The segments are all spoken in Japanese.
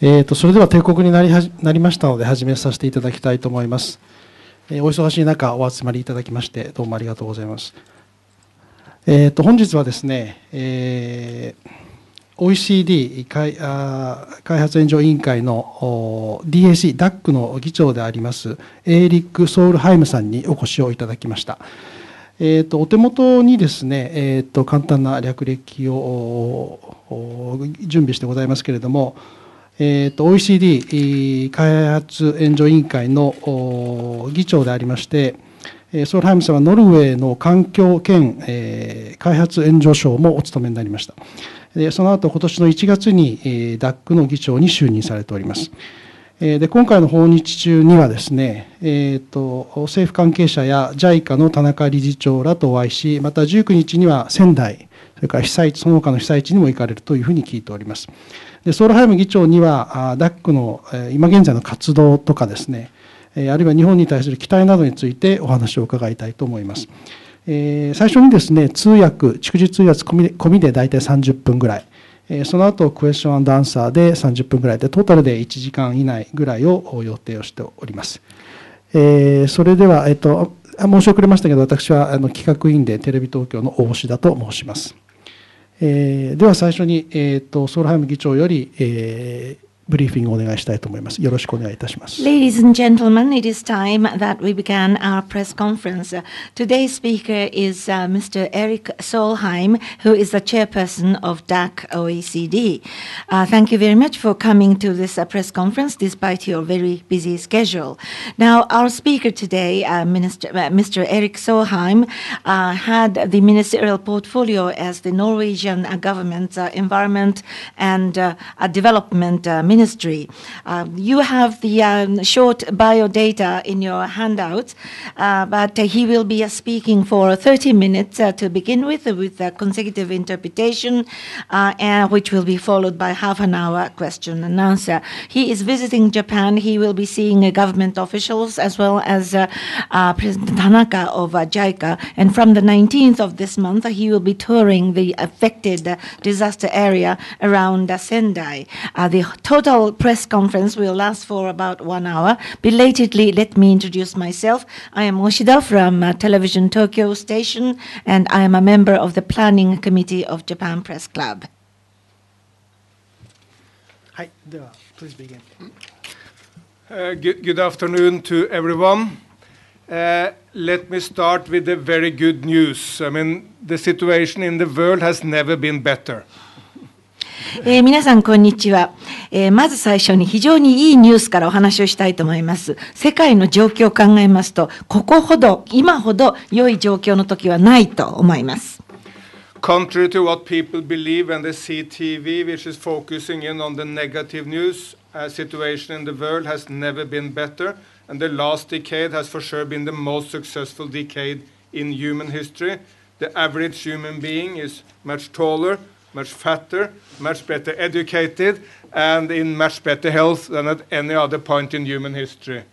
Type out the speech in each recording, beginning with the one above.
えーと、それでは帝国になりはなりましたので始めさせていただきたいと思います、えー、お忙しい中お集まりいただきましてどうもありがとうございます、えーと、本日はですね、えー、OECD 開あ開発援助委員会の DAC、DAC の議長でありますエーリック・ソウルハイムさんにお越しをいただきました。えーと、お手元にですね、えーと、と簡単な略歴を準備してございますけれども、えー OECD 開発援助委員会の議長でありまして、ソウルハイムさんはノルウェーの環境兼、えー、開発援助省もお務めになりました。その後今年の1月に、DAC の議長に就任されております。で今回の訪日中にはですね、えーと、政府関係者や JICA の田中理事長らとお会いしまた19日には仙台それから被災地その他の被災地にも行かれるというふうに聞いておりますでソウルハイム議長には DAC の今現在の活動とかですねあるいは日本に対する期待などについてお話を伺いたいと思います、えー、最初にですね通訳逐次通訳込みで大体30分ぐらいえその後クエスチョンアンサーで30分ぐらいでトータルで1時間以内ぐらいを予定をしております。えそれでは、えっと、申し遅れましたけど私はあの企画委員でテレビ東京の大志田と申します。えでは最初に、えっと、ソールハイム議長より、えブリーフィングをお願いしたいと思います。よろしくお願いいたします。Ladies and gentlemen, it is time that we began our press conference. Today's speaker is、uh, Mr. Eric Solheim, who is the chairperson of DAC OECD.、Uh, thank you very much for coming to this、uh, press conference despite your very busy schedule. Now, our speaker today, uh, Minister, uh, Mr. Eric Solheim, uh, had the ministerial portfolio as the Norwegian uh, government's environment and development minister ministry. Um, you have the um, short bio data in your handout, uh, but uh, he will be uh, speaking for 30 minutes uh, to begin with, with a consecutive interpretation, and which will be followed by half an hour question and answer. He is visiting Japan. He will be seeing government officials as well as President Tanaka of JICA. And from the 19th of this month, he will be touring the affected disaster area around Sendai. the total total press conference will last for about one hour. Belatedly, let me introduce myself. I am Oshida from uh, Television Tokyo Station, and I am a member of the Planning Committee of Japan Press Club. Hi, please begin. Uh, good, good, afternoon to everyone. Uh, let me start with the very good news. I mean, the situation in the world has never been better. えー、皆さん、こんにちは、えー、まず最初に非常にいいニュースからお話をしたいと思います。世界の状況を考えますと、ここほど、今ほど良い状況の時はないと思います。Contrary to what people believe when they see TV, which is focusing in on the negative news, uh, situation in the world has never been better, and the last decade has for sure been the most successful decade in human history. The average human being is much taller. much fatter, much better educated, and in much better health than at any other point in human history.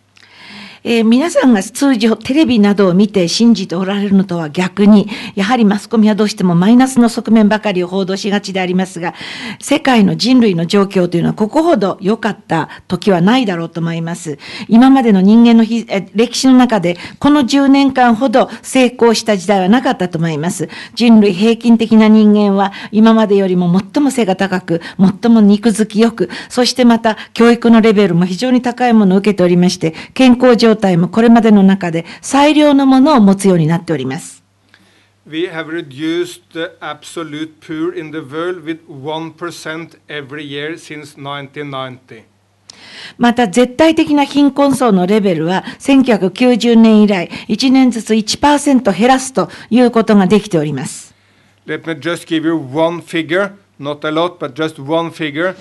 えー、皆さんが通常テレビなどを見て信じておられるのとは逆に、やはりマスコミはどうしてもマイナスの側面ばかりを報道しがちでありますが、世界の人類の状況というのはここほど良かった時はないだろうと思います。今までの人間の歴史の中で、この10年間ほど成功した時代はなかったと思います。人類平均的な人間は今までよりも最も背が高く、最も肉付きよく、そしてまた教育のレベルも非常に高いものを受けておりまして、健康上状態もこれまでの中で最良のものを持つようになっております。We have reduced the absolute poor in the world with 1% every year since 1990. また絶対的な貧困層のレベルは1990年以来1年ずつ1%減らすということができております。Let me just give you one figure, not a lot, but just one figure.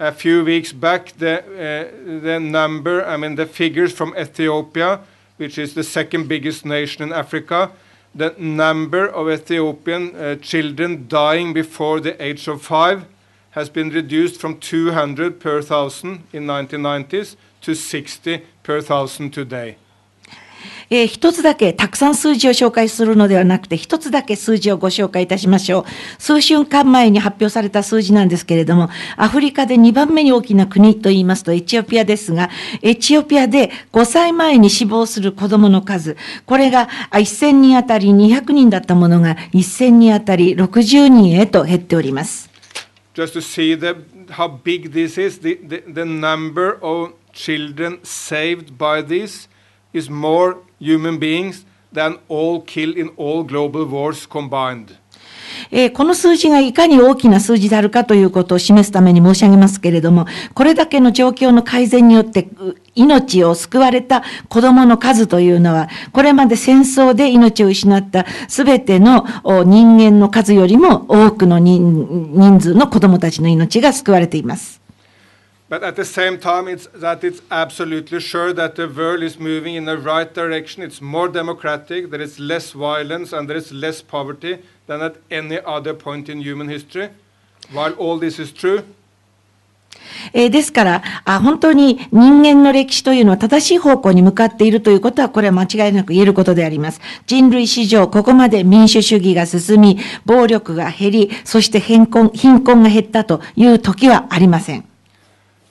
a few weeks back the, uh, the number, I mean, the figures from Ethiopia, which is the second biggest nation in Africa, the number of Ethiopian uh, children dying before the age of five has been reduced from 200 per thousand in 1990s to 60 per thousand today. えー、一つだけ、たくさん数字を紹介するのではなくて、一つだけ数字をご紹介いたしましょう。数週間前に発表された数字なんですけれども、アフリカで2番目に大きな国と言いますとエチオピアですが、エチオピアで5歳前に死亡する子供の数、これが1000人あたり200人だったものが1000人あたり60人へと減っております。Just to see the, how big this is, the, the, the number of children saved by this is more human beings than all killed in all global wars combined. えー、この数字がいかに大きな数字であるかということを示すために申し上げますけれども、これだけの状況の改善によって、命を救われた子供の数というのは、これまで戦争で命を失った全ての人間の数よりも多くの人数の子供たちの命が救われています。But at the same time, it's that it's absolutely sure that the world is moving in the right direction. It's more democratic, there is less violence, and there is less poverty than at any other point in human history. While all this is true, えー、ですからあ、本当に人間の歴史というのは正しい方向に向かっているということは、これは間違いなく言えることであります。人類史上、ここまで民主主義が進み、暴力が減り、そして貧困貧困が減ったという時はありません。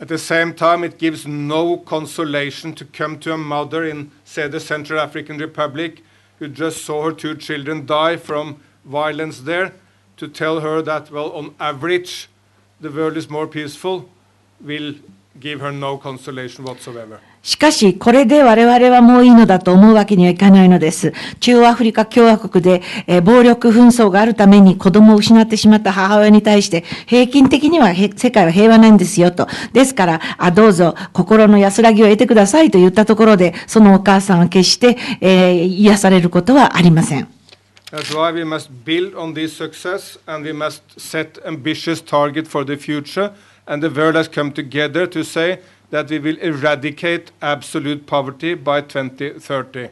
At the same time, it gives no consolation to come to a mother in, say, the Central African Republic, who just saw her two children die from violence there, to tell her that, well, on average, the world is more peaceful, will give her no consolation whatsoever. しかし、これで我々はもういいのだと思うわけにはいかないのです。中央アフリカ共和国で、え暴力紛争があるために子供を失ってしまった母親に対して、平均的には世界は平和なんですよと。ですから、あどうぞ心の安らぎを得てくださいと言ったところで、そのお母さんは決して、えー、癒されることはありません。and the world has come together to say that we will eradicate absolute poverty by 2030.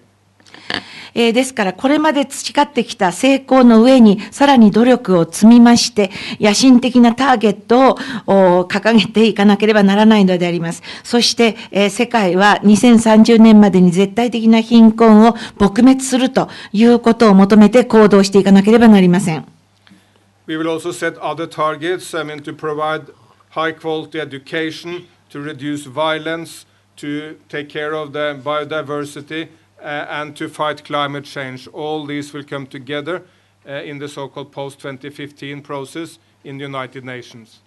えー、ですから、これまで培ってきた成功の上に、さらに努力を積みまして、野心的なターゲットを掲げていかなければならないのであります。そして、えー、世界は2030年までに絶対的な貧困を撲滅するということを求めて行動していかなければなりません。We will also set other targets, I mean, to provide high quality education to reduce violence, to take care of the biodiversity, uh, and to fight climate change. All these will come together uh, in the so-called post-2015 process in the United Nations.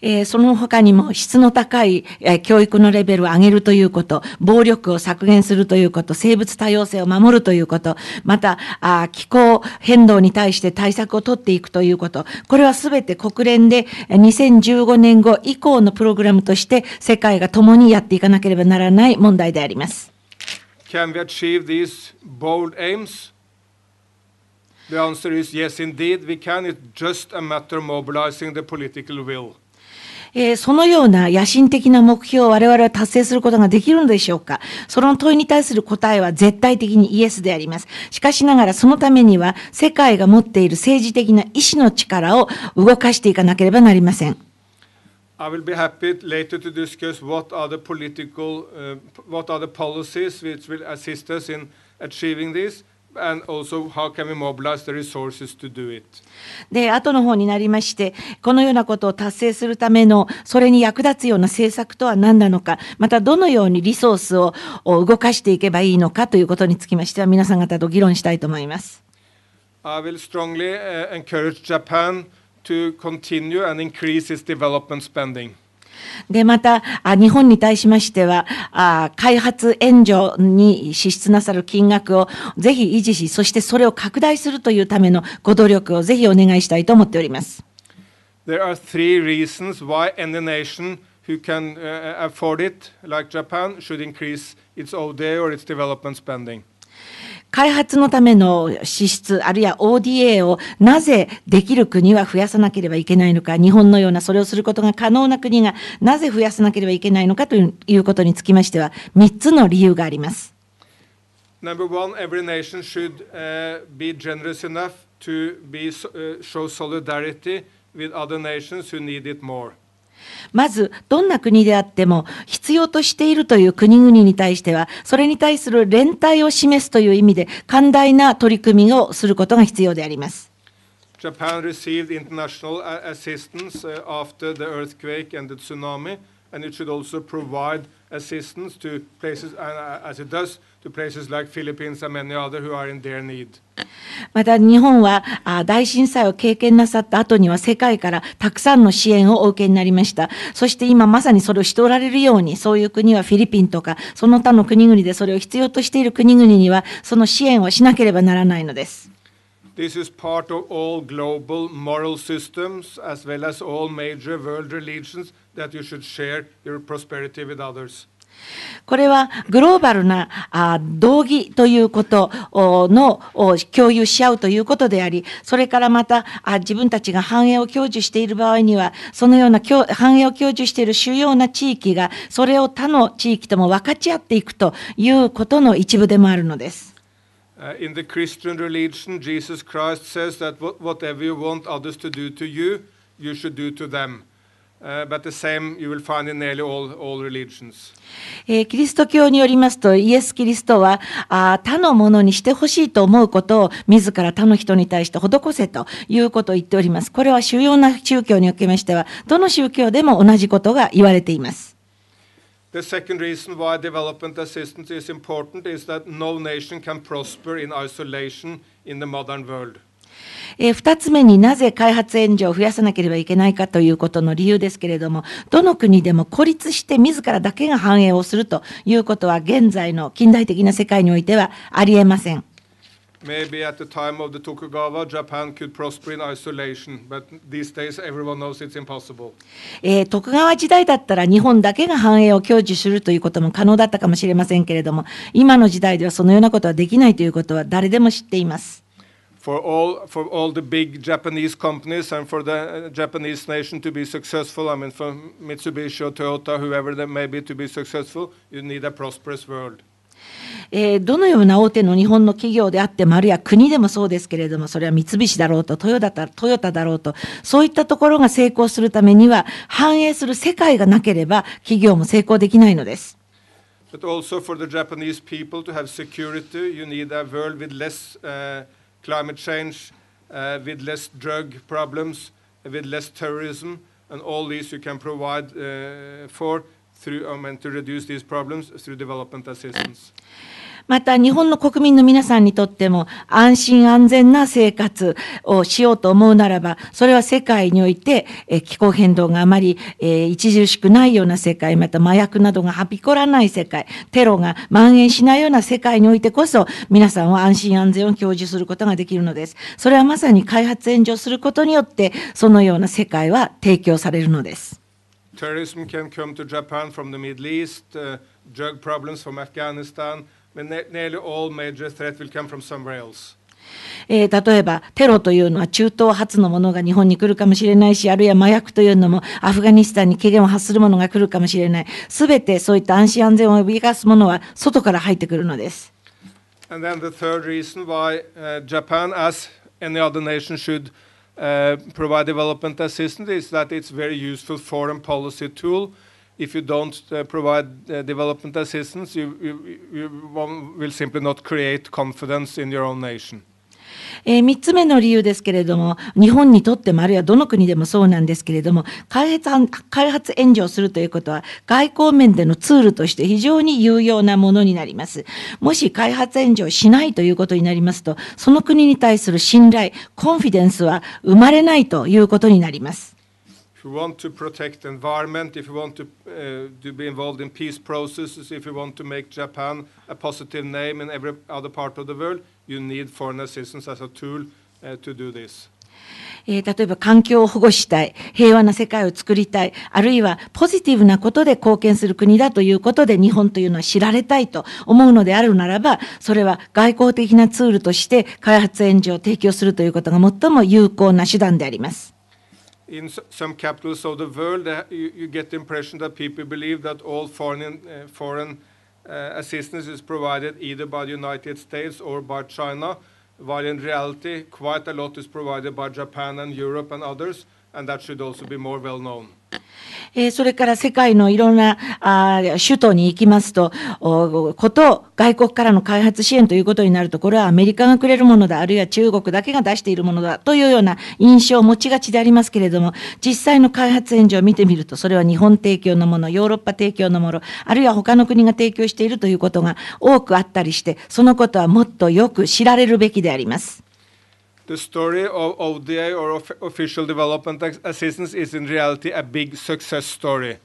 えー、その他にも質の高い、えー、教育のレベルを上げるということ、暴力を削減するということ、生物多様性を守るということ、また、あ気候変動に対して対策を取っていくということ、これはすべて国連で2015年後以降のプログラムとして世界が共にやっていかなければならない問題であります。Can we achieve these bold aims? The answer is yes, indeed, we can. It's just a matter of mobilizing the political will. えー、そのような野心的な目標を我々は達成することができるのでしょうかその問いに対する答えは絶対的にイエスであります。しかしながらそのためには世界が持っている政治的な意志の力を動かしていかなければなりません。I will be happy later to discuss what are the political,、uh, what are the policies which will assist us in achieving this. で後の方になりまして、このようなことを達成するための、それに役立つような政策とは何なのか、またどのようにリソースを動かしていけばいいのかということにつきましては、皆さん方と議論したいと思います。で、また、あ日本に対しましては、あ、開発援助に支出なさる金額をぜひ維持し、そしてそれを拡大するというためのご努力をぜひお願いしたいと思っております。There are three reasons why any nation who can afford it, like Japan, should increase its ODA or its development spending. 開発のための支出、あるいは ODA をなぜできる国は増やさなければいけないのか、日本のようなそれをすることが可能な国がなぜ増やさなければいけないのかということにつきましては、3つの理由があります。Number one, every nation should、uh, be generous enough to be,、uh, show solidarity with other nations who need it more. まず、どんな国であっても、必要としているという国々に対しては、それに対する連帯を示すという意味で、寛大な取り組みをすることが必要であります。Japan received international assistance after the earthquake and the tsunami, and it should also provide assistance to places as it does また日本は大震災を経験なさった後には世界からたくさんの支援をお受けになりました。そして今まさにそれをしておられるように、そういう国はフィリピンとか、その他の国々でそれを必要としている国々には、その支援をしなければならないのです。This is part of all global moral systems as well as all major world religions that you should share your prosperity with others. これはグローバルなあ道義ということの共有し合うということであり、それからまたあ自分たちが繁栄を享受している場合には、そのような繁栄を享受している主要な地域が、それを他の地域とも分かち合っていくということの一部でもあるのです。In the Christian religion, Jesus Christ says that whatever you want others to do to you, you should do to them. キリスト教によりますと、イエス・キリストはあ他のものにしてほしいと思うことを自ら他の人に対して施せということを言っております。これは主要な宗教におきましては、どの宗教でも同じことが言われています。The second reason why development assistance is important is that no nation can prosper in isolation in the modern world. えー、二つ目になぜ開発援助を増やさなければいけないかということの理由ですけれども、どの国でも孤立して自らだけが繁栄をするということは現在の近代的な世界においてはありえません。Maybe at the time of the Tokugawa, Japan could prosper in isolation, but these days everyone knows it's impossible. えー、徳川時代だったら日本だけが繁栄を享受するということも可能だったかもしれませんけれども、今の時代ではそのようなことはできないということは誰でも知っています。for all for all the big Japanese companies and for the Japanese nation to be successful. I mean, for Mitsubishi or Toyota, whoever that may be, to be successful, you need a prosperous world. えー、どのような大手の日本の企業であっても、あるいは国でもそうですけれども、それは三菱だろうと、トヨタトヨタだろうと、そういったところが成功するためには、反映する世界がなければ、企業も成功できないのです。But also for the Japanese people to have security, you need a world with less、uh, climate change, uh, with less drug problems, with less terrorism, and all these you can provide uh, for through, um, to reduce these problems through development assistance. また日本の国民の皆さんにとっても安心安全な生活をしようと思うならば、それは世界において、え気候変動があまり、え著しくないような世界、また麻薬などがはびこらない世界、テロが蔓延しないような世界においてこそ、皆さんは安心安全を享受することができるのです。それはまさに開発援助することによって、そのような世界は提供されるのです。terrorism can come to Japan from the Middle East, uh, drug problems from Afghanistan, nearly all major threat will come from somewhere else. えー、例えばテロというのは中東発のものが日本に来るかもしれないし、あるいは麻薬というのもアフガニスタンに軽減を発するものが来るかもしれない。すべてそういった安心安全を呼びかすものは外から入ってくるのです。And then the third reason why、uh, Japan, as any other nation, should、uh, provide development assistance is that it's very useful foreign policy tool. if you don't uh, provide uh, development assistance, you, you, you will o n t w simply not create confidence in your own nation. えー、3つ目の理由ですけれども、日本にとっても、あるいはどの国でもそうなんですけれども、開発開発援助をするということは、外交面でのツールとして非常に有用なものになります。もし開発援助をしないということになりますと、その国に対する信頼、コンフィデンスは生まれないということになります。if you want to protect the environment, if you want to, uh, to be involved in peace processes, if you want to make Japan a positive name in every other part of the world, you need foreign assistance as a tool uh, to do this. え例えば環境を保護したい、平和な世界を作りたい、あるいはポジティブなことで貢献する国だということで日本というのは知られたいと思うのであるならば、それは外交的なツールとして開発援助を提供するということが最も有効な手段であります。in some capitals of the world, uh, you get the impression that people believe that all foreign uh, uh, assistance is provided either by the United States or by China, while in reality, quite a lot is provided by Japan and Europe and others. えそれから世界のいろんなあ首都に行きますと、こと外国からの開発支援ということになると、これはアメリカがくれるものだ、あるいは中国だけが出しているものだというような印象を持ちがちでありますけれども、実際の開発援助を見てみると、それは日本提供のもの、ヨーロッパ提供のもの、あるいは他の国が提供しているということが多くあったりして、そのことはもっとよく知られるべきであります。The story of ODA or of Official Development Assistance is in reality a big success story.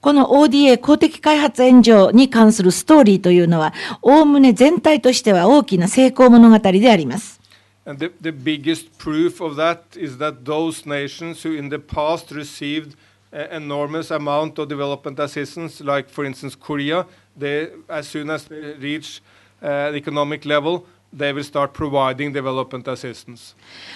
この ODA 公的開発援助に関するストーリーというのは、おおむね全体としては大きな成功物語であります。And the, biggest proof of that is that those nations who in the past received enormous amount of development assistance, like for instance Korea, t h e as soon as t reach uh, economic level,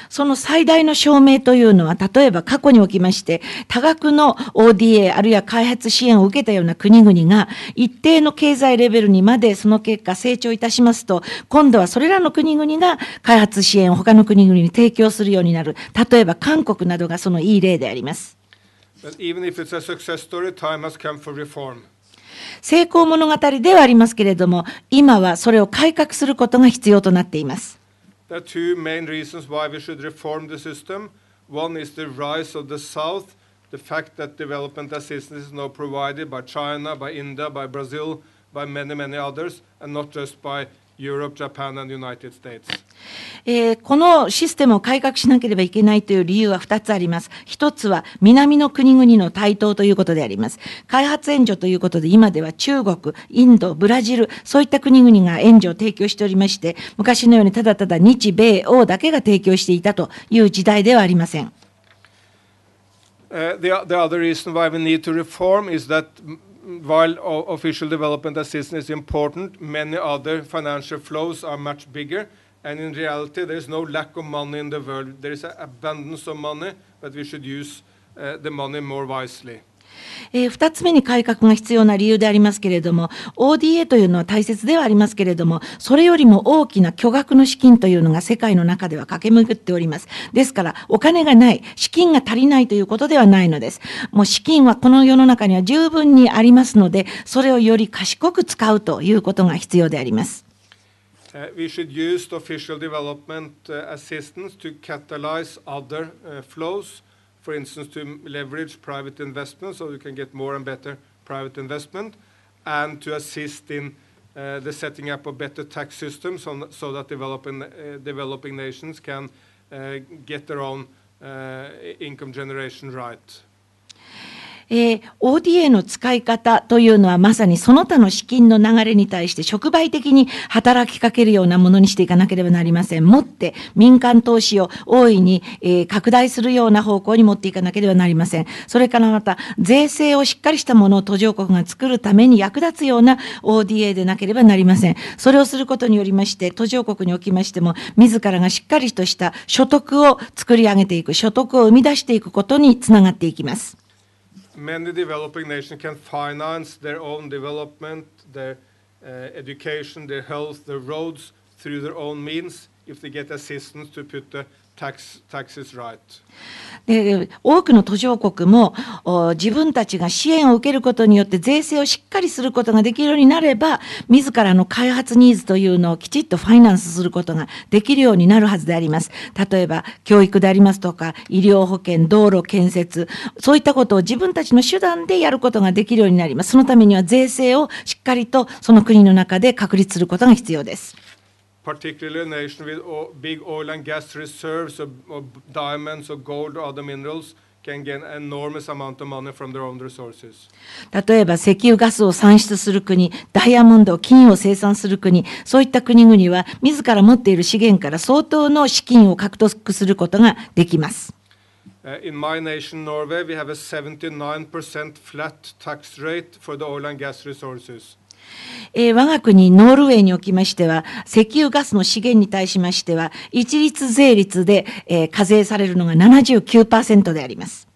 その最大の証明というのは、例えば過去におきまして、多額の ODA あるいは開発支援を受けたような国々が、一定の経済レベルにまでその結果成長いたしますと、今度はそれらの国々が開発支援を他の国々に提供するようになる。例えば韓国などがそのいい例であります。But even if it's a success story, time has come for reform. 成功物語ではありますけれども、今はそれを改革することが必要となっています。There are two main reasons why we should reform the system. One is the rise of the South, the fact that development assistance is now provided by China, by India, by Brazil, by many, many others, and not just by Europe, Japan, and United States. えー、このシステムを改革しなければいけないという理由は2つあります。1つは南の国々の台頭ということであります。開発援助ということで今では中国、インド、ブラジル、そういった国々が援助を提供しておりまして、昔のようにただただ日米欧だけが提供していたという時代ではありません。Uh, the, the other reason why we need to reform is that while official development assistance is important, many other financial flows are much bigger. And in reality, there is no lack of money in the world. There is an abundance of money, but we should use uh, the money more wisely. えー、2つ目に改革が必要な理由でありますけれども、ODA というのは大切ではありますけれども、それよりも大きな巨額の資金というのが世界の中では駆け巡っております。ですから、お金がない、資金が足りないということではないのです。もう資金はこの世の中には十分にありますので、それをより賢く使うということが必要であります。we should use official development assistance to catalyze other flows for instance, to leverage private investment so you can get more and better private investment, and to assist in uh, the setting up of better tax systems so that developing, uh, developing nations can uh, get their own income generation right. えー、ODA の使い方というのはまさにその他の資金の流れに対して触媒的に働きかけるようなものにしていかなければなりません。もって民間投資を大いに、えー、拡大するような方向に持っていかなければなりません。それからまた税制をしっかりしたものを途上国が作るために役立つような ODA でなければなりません。それをすることによりまして途上国におきましても自らがしっかりとした所得を作り上げていく、所得を生み出していくことにつながっていきます。many developing nations can finance their own development, their uh, education, their health, their roads through their own means if they get assistance to put the で多くの途上国も自分たちが支援を受けることによって税制をしっかりすることができるようになれば自らの開発ニーズというのをきちっとファイナンスすることができるようになるはずであります例えば教育でありますとか医療保険道路建設そういったことを自分たちの手段でやることができるようになりますそのためには税制をしっかりとその国の中で確立することが必要です particularly a nation with big oil and gas reserves of, of diamonds or gold or other minerals, can gain enormous amount of money from their own resources. 例えば石油ガスを産出する国、ダイヤモンド、金を生産する国、そういった国々は自ら持っている資源から相当の資金を獲得することができます。In my nation, Norway, we have a 79% flat tax rate for the oil and gas resources. えー、我が国ノルウェーにおきましては、石油ガスの資源に対しましては、一律税率で、えー、課税されるのが79%であります。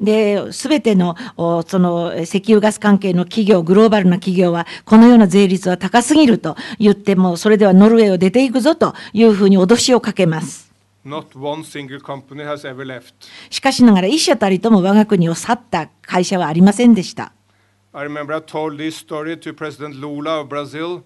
で、すべての、その、石油ガス関係の企業、グローバルな企業は、このような税率は高すぎると言っても、それではノルウェーを出ていくぞというふうに脅しをかけます。Not one single company has ever left. しかしながら、一社たりとも我が国を去った会社はありませんでした。I remember I told this story to President Lula of Brazil.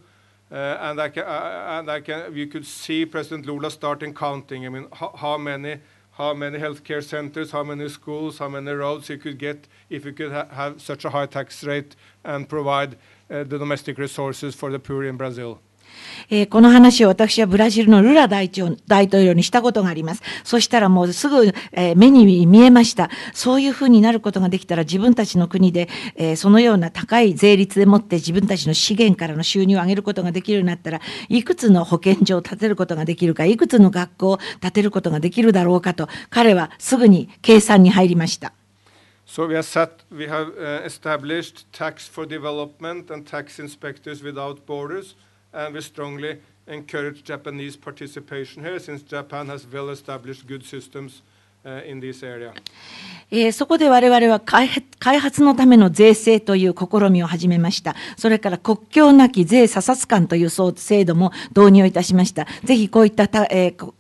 Uh, and I can, uh, uh, and I can, you could see President Lula starting counting. I mean, how, many, how many healthcare centers, how many schools, how many roads you could get if you could ha have such a high tax rate and provide uh, the domestic resources for the poor in Brazil. えー、この話を私はブラジルのルラ大統領にしたことがあります。そしたらもうすぐ、えー、目に見えました。そういうふうになることができたら自分たちの国で、えー、そのような高い税率でもって自分たちの資源からの収入を上げることができるようになったら、いくつの保健所を建てることができるか、いくつの学校を建てることができるだろうかと、彼はすぐに計算に入りました。So we, s t we have established tax for development and tax inspectors without borders. and we strongly encourage Japanese participation here since Japan has well established good systems in this area. えー、そこで我々は開発のための税制という試みを始めました。それから国境なき税査察官という制度も導入いたしました。ぜひこういったた、えー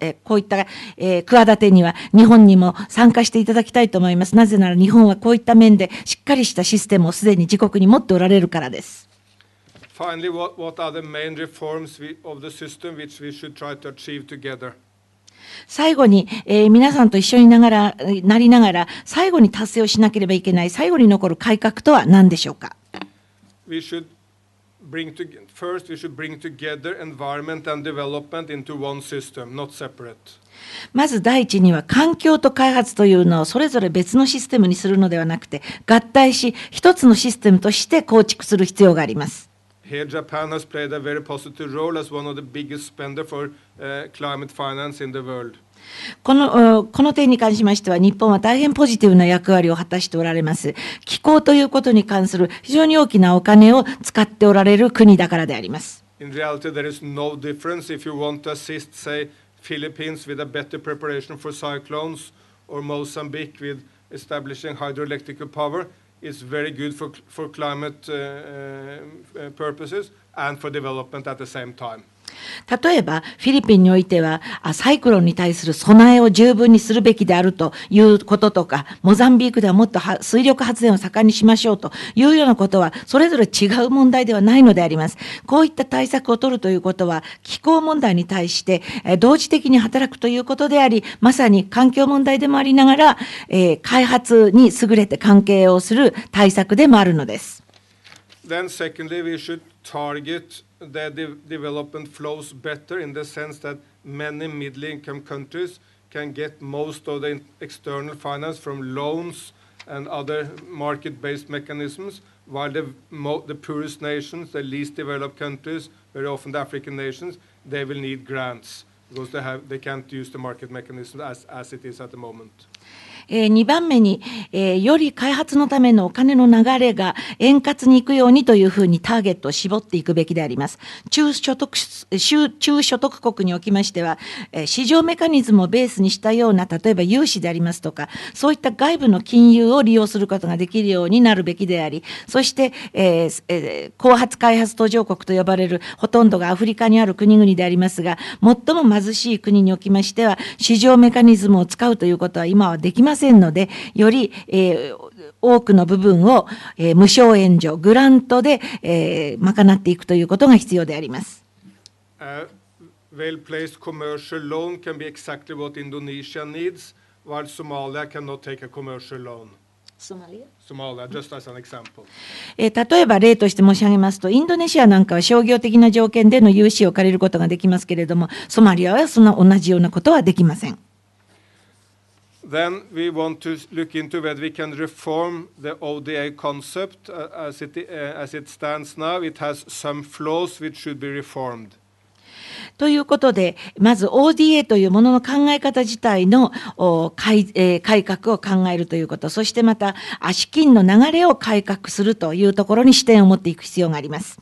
えー、こういった、えー、企てには日本にも参加していただきたいと思います。なぜなら日本はこういった面でしっかりしたシステムをすでに自国に持っておられるからです。Finally, what are the main reforms of the system which we should try to achieve together? 最後に、えー、皆さんと一緒にながらなりながら、最後に達成をしなければいけない、最後に残る改革とは何でしょうか we should bring to, First, we should bring together environment and development into one system, not separate. まず第一には環境と開発というのをそれぞれ別のシステムにするのではなくて合体し一つのシステムとして構築する必要があります。Here, Japan has played a very positive role as one of the biggest spender for uh, climate finance in the world. このこの点に関しましては、日本は大変ポジティブな役割を果たしておられます。気候ということに関する非常に大きなお金を使っておられる国だからであります。In reality, there is no difference if you want to assist, say, Philippines with a better preparation for cyclones or Mozambique with establishing hydroelectric power. is very good for, for climate uh, uh, purposes and for development at the same time. 例えば、フィリピンにおいては、サイクロンに対する備えを十分にするべきであるということとか、モザンビークではもっと水力発電を盛んにしましょうというようなことは、それぞれ違う問題ではないのであります。こういった対策を取るということは、気候問題に対して、同時的に働くということであり、まさに環境問題でもありながら、え開発に優れて関係をする対策でもあるのです。Then secondly, we should target the development flows better in the sense that many middle-income countries can get most of the external finance from loans and other market-based mechanisms, while the, the poorest nations, the least developed countries, very often the African nations, they will need grants because they, have, they can't use the market mechanism as, as it is at the moment. えー、2番目に、えー、より開発のためのお金の流れが円滑に行くようにというふうにターゲットを絞っていくべきであります。中所得、中所得国におきましては、えー、市場メカニズムをベースにしたような、例えば融資でありますとか、そういった外部の金融を利用することができるようになるべきであり、そして、えーえー、後発開発途上国と呼ばれるほとんどがアフリカにある国々でありますが、最も貧しい国におきましては、市場メカニズムを使うということは今はできません。ませんので、より、え多くの部分を、え無償援助、グラントで、え賄っていくということが必要であります。例えば例として申し上げますと、インドネシアなんかは商業的な条件での融資を借りることができますけれども、ソマリアはそん同じようなことはできません。Then we want to look into whether we can reform the ODA concept. as, it, as it stands now, it has some flaws which should be reformed. ということで、まず ODA というものの考え方自体の改,、えー、改革を考えるということ、そしてまた資金の流れを改革するというところに視点を持っていく必要があります。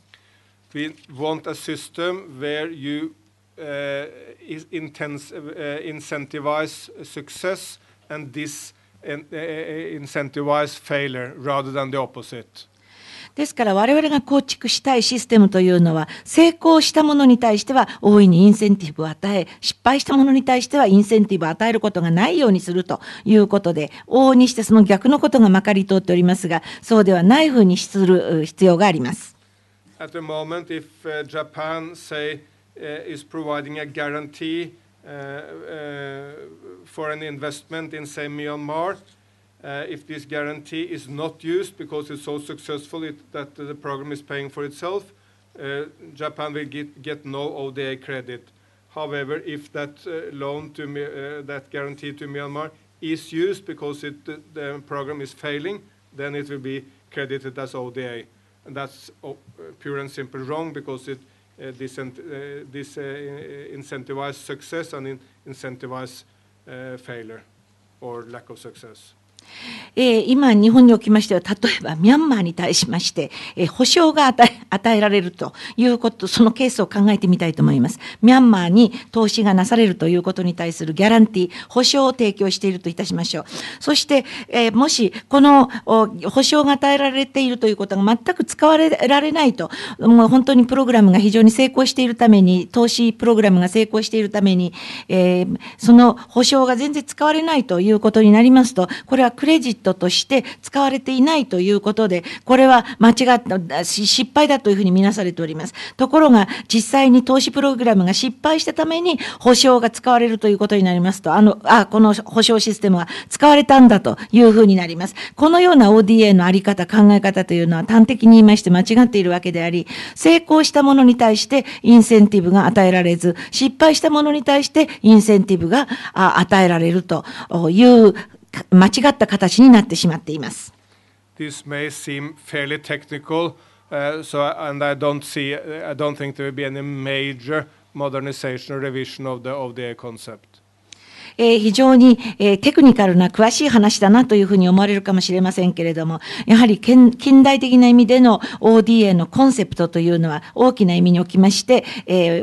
We want a system where you、uh, intense, uh, incentivize success and i s i n c e n t i v i z e failure rather than the opposite. ですから我々が構築したいシステムというのは成功したものに対しては大いにインセンティブを与え失敗したものに対してはインセンティブを与えることがないようにするということで往々にしてその逆のことがまかり通っておりますがそうではないふうにする必要があります。At the moment, if Japan say, is providing a guarantee Uh, foreign investment in, say, Myanmar, uh, if this guarantee is not used because it's so successful that the program is paying for itself, uh, Japan will get, get no ODA credit. However, if that loan to that guarantee to Myanmar is used because the program is failing, then it will be credited as ODA. And that's oh, pure and simple wrong because it uh, this, uh, this uh, incentivize success and in incentivize failure or lack of success. えー、今、日本におきましては、例えばミャンマーに対しまして、えー、保証が与えられるということ、そのケースを考えてみたいと思います。ミャンマーに投資がなされるということに対するギャランティー、保証を提供しているといたしましょう。そして、えー、もし、この保証が与えられているということが全く使われられないと、もう本当にプログラムが非常に成功しているために、投資プログラムが成功しているために、えその保証が全然使われないということになりますと、これはクレジットとして使われていないということで、これは間違ったし、失敗だというふうに見なされております。ところが、実際に投資プログラムが失敗したために、保証が使われるということになりますと、あの、あ、この保証システムが使われたんだというふうになります。このような ODA のあり方、考え方というのは端的に言いまして間違っているわけであり、成功したものに対してインセンティブが与えられず、失敗したものに対してインセンティブが与えられるという間違った形になってしまっています。This may seem fairly technical, uh, so, and I don't see, I don't think there will be any major modernization or revision of the, of the concept. 非常に、テクニカルな詳しい話だなというふうに思われるかもしれませんけれども、やはり近代的な意味での ODA のコンセプトというのは大きな意味におきまして、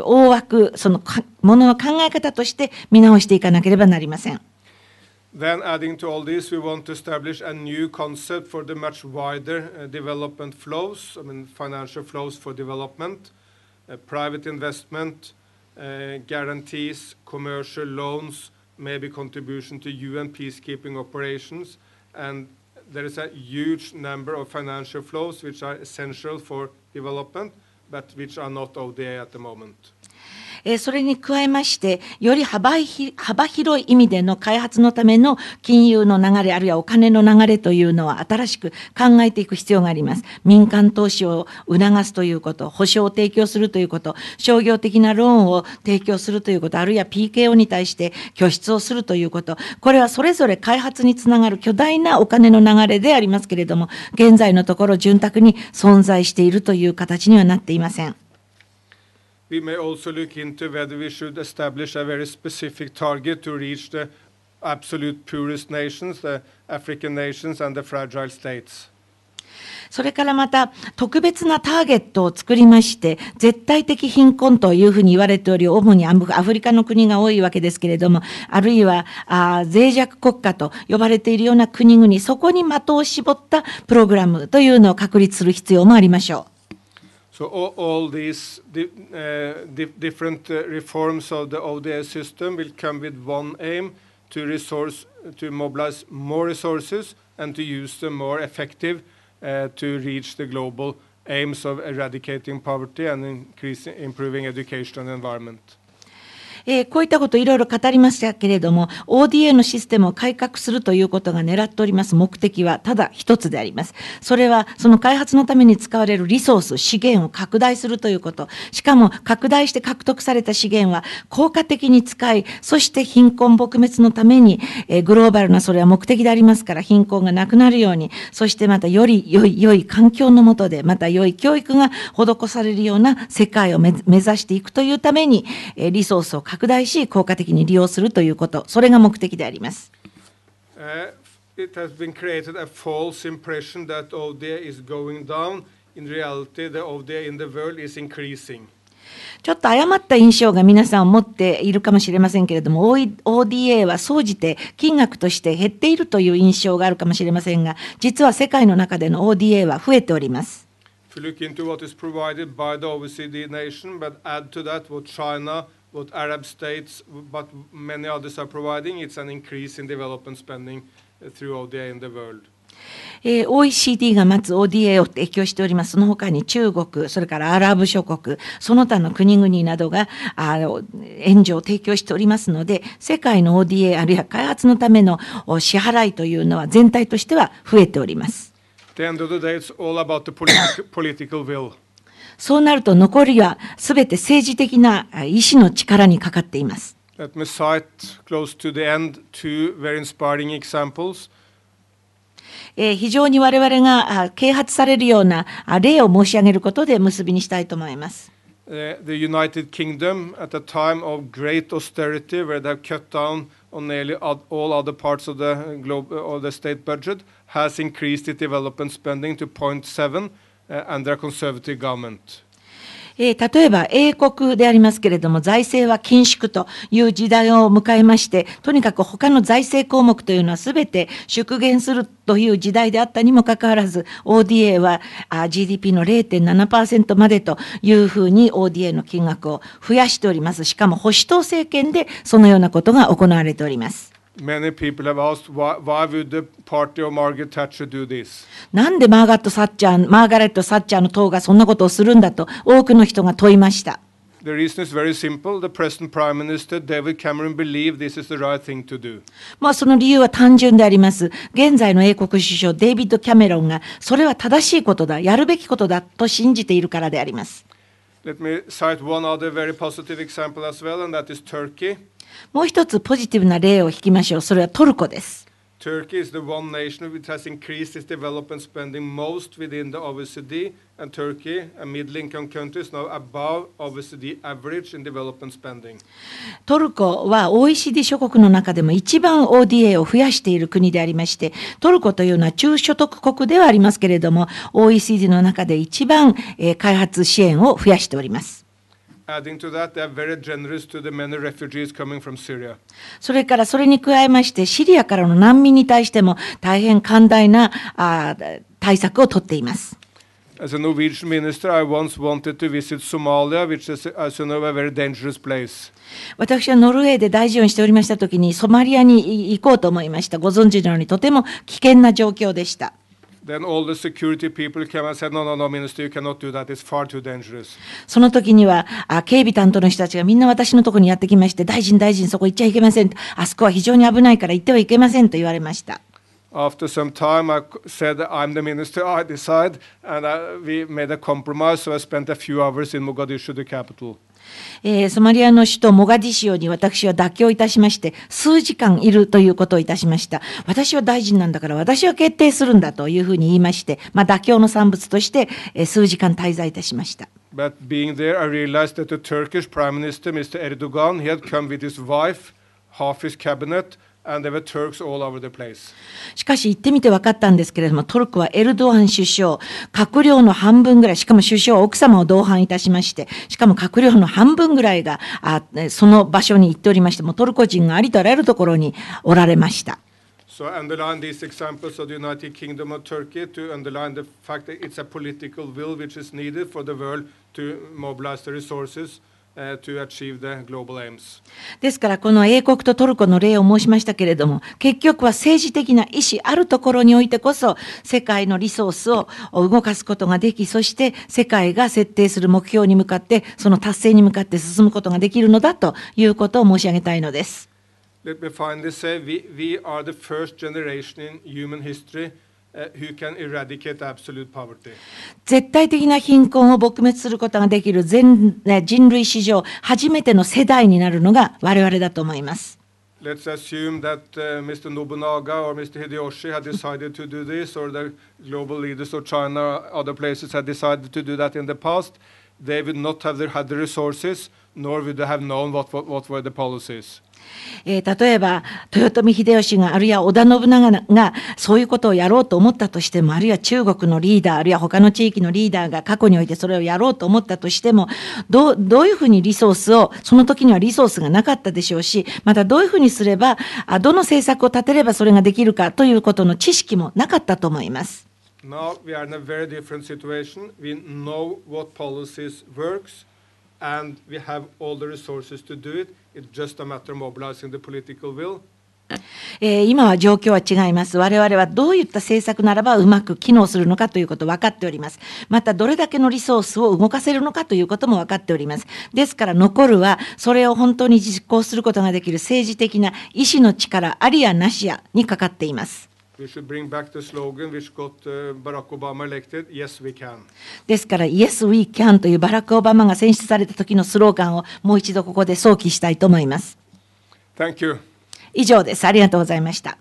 大枠、そのものの考え方として見直していかなければなりません。Then, Adding to all this, we want to establish a new concept for the much wider uh, development flows, I mean, financial flows for development, uh, private investment, uh, guarantees, commercial loans, maybe contribution to UN peacekeeping operations. and There is a huge number of financial flows which are essential for development, but which are not ODA at the moment. えそれに加えまして、より幅広い意味での開発のための金融の流れ、あるいはお金の流れというのは新しく考えていく必要があります。民間投資を促すということ、保証を提供するということ、商業的なローンを提供するということ、あるいは PKO に対して拠出をするということ、これはそれぞれ開発につながる巨大なお金の流れでありますけれども、現在のところ潤沢に存在しているという形にはなっていません。we may also look into whether we should establish a very specific target to reach the absolute poorest nations, the African nations, and the fragile states. それからまた特別なターゲットを作りまして、絶対的貧困というふうに言われており、主にアフリカの国が多いわけですけれども、あるいはあ脆弱国家と呼ばれているような国々、そこに的を絞ったプログラムというのを確立する必要もありましょう。So all these uh, different uh, reforms of the ODA system will come with one aim: to mobilize more resources and to use them more effective uh, to reach the global aims of eradicating poverty and improving education and environment. えー、こういったこといろいろ語りましたけれども、ODA のシステムを改革するということが狙っております目的はただ一つであります。それは、その開発のために使われるリソース、資源を拡大するということ。しかも、拡大して獲得された資源は効果的に使い、そして貧困撲滅のために、えー、グローバルなそれは目的でありますから、貧困がなくなるように、そしてまたより良い、良い環境のもとで、また良い教育が施されるような世界を目指していくというために、えー、リソースを拡大し、効果的に利用するということ、それが目的であります。ちょっと誤った印象が皆さん持っているかもしれませんけれども、ODA は総じて金額として減っているという印象があるかもしれませんが、実は世界の中での ODA は増えております。what Arab states, but many others are providing, it's an increase in development spending through ODA in the world. えー、OECD が待つ ODA を提供しております。その他に中国、それからアラブ諸国、その他の国々などがあ援助を提供しておりますので、世界の ODA あるいは開発のための支払いというのは全体としては増えております。そうなると残りはすべて政治的な意志の力にかかっています。Let me cite close to the end two very inspiring examples. え非常に我々が啓発されるような例を申し上げることで結びにしたいと思います。The United Kingdom, at a time of great austerity, where they've cut down on nearly all other parts of the, globe, of the state budget, has increased its development spending to 0.7 n d e conservative government. え例えば英国でありますけれども、財政は緊縮という時代を迎えまして、とにかく他の財政項目というのは全て縮減するという時代であったにもかかわらず、ODA は GDP の0.7%までというふうに ODA の金額を増やしております。しかも保守党政権でそのようなことが行われております。Many people have asked why, why would the party of Margaret Thatcher do this? なんでマーガット・サッチャー、マーガレット・サッチャーの党がそんなことをするんだと多くの人が問いました。The reason is very simple. The present Prime Minister David Cameron believed this is the right thing to do. まあその理由は単純であります。現在の英国首相デイビッド・キャメロンがそれは正しいことだ、やるべきことだと信じているからであります。Let me cite one other very positive example as well, and that is Turkey. もう一つポジティブな例を引きましょう。それはトルコです。Turkey is the one nation which has increased its development spending most within the OECD, and Turkey, a middle income country, is now above OECD average in development spending. トルコは OECD 諸国の中でも一番 ODA を増やしている国でありまして、トルコというのは中所得国ではありますけれども、OECD の中で一番、えー、開発支援を増やしております。それからそれに加えまして、シリアからの難民に対しても大変寛大なあ対策をとっています。As a Norwegian minister, I once wanted to visit Somalia, which is, as you know, a very dangerous place. 私はノルウェーで大事をしておりましたときに、ソマリアに行こうと思いました。ご存知のように、とても危険な状況でした。その時にはあ警備担当の人たちがみんな私のとこにやってきまして大臣大臣そこ行っちゃいけませんあそこは非常に危ないから行ってはいけませんと言われました。after some time, I said, I'm the minister, I decide. And I, we made a compromise, so I spent a few hours in Mogadishu, the capital. えー、ソマリアの首都モガディシオに私は妥協いたしまして、数時間いるということをいたしました。私は大臣なんだから私は決定するんだというふうに言いまして、まあ、妥協の産物として、えー、数時間滞在いたしました。But being there, I realized that the Turkish Prime Minister, Mr. Erdogan, he had come with his wife, half his cabinet, しかし行ってみて分かったんですけれども、トルコはエルドアン首相、閣僚の半分ぐらい、しかも首相は奥様を同伴いたしまして、しかも閣僚の半分ぐらいが、あその場所に行っておりまして、もうトルコ人がありとあらゆるところにおられました。So underline these examples of the United Kingdom of Turkey to underline the fact that it's a political will which is needed for the world to mobilize the resources. ですからこの英国とトルコの例を申しましたけれども結局は政治的な意思あるところにおいてこそ世界のリソースを動かすことができそして世界が設定する目標に向かってその達成に向かって進むことができるのだということを申し上げたいのです。Let me finally say, we, we are the first generation in human history Uh, who can eradicate absolute poverty. 絶対的な貧困を撲滅することができる全人類史上初めての世代になるのが我々だと思います。Let's assume that、uh, Mr. Nobunaga or Mr. Hideyoshi had decided to do this, or the global leaders of China or other places had decided to do that in the past. They would not have had the resources, nor would they have known what, what, what were the policies. えー、例えば、豊臣秀吉が、あるいは織田信長が、そういうことをやろうと思ったとしても、あるいは中国のリーダー、あるいは他の地域のリーダーが過去においてそれをやろうと思ったとしても、どう、どういうふうにリソースを、その時にはリソースがなかったでしょうし、またどういうふうにすれば、どの政策を立てればそれができるかということの知識もなかったと思います。Now we are in a very different situation. We know what policies works. and we have all the resources to do it. It's just a matter of mobilizing the political will. えー、今は状況は違います。我々はどういった政策ならばうまく機能するのかということを分かっております。またどれだけのリソースを動かせるのかということも分かっております。ですから残るはそれを本当に実行することができる政治的な意志の力ありやなしやにかかっています。Slogan, got, yes, we ですから、Yes, we can というバラック・オバマが選出された時のスローガンをもう一度ここで想起したいと思います。Thank you. 以上です。ありがとうございました。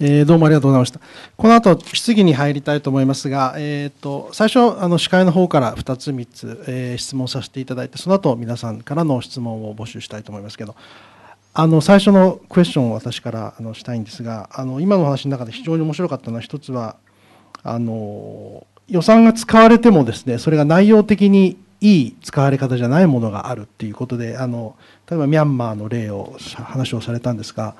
えー、どうもありがとうございました。この後質疑に入りたいと思いますが、えーと、最初あの司会の方から2つ3つ、えー、質問させていただいてその後皆さんからの質問を募集したいと思いますけどあの最初のクエスチョンを私からあのしたいんですがあの今の話の中で非常に面白かったのは1つはあの予算が使われてもですねそれが内容的にいい使われ方じゃないものがあるっていうことであの例えばミャンマーの例を話をされたんですが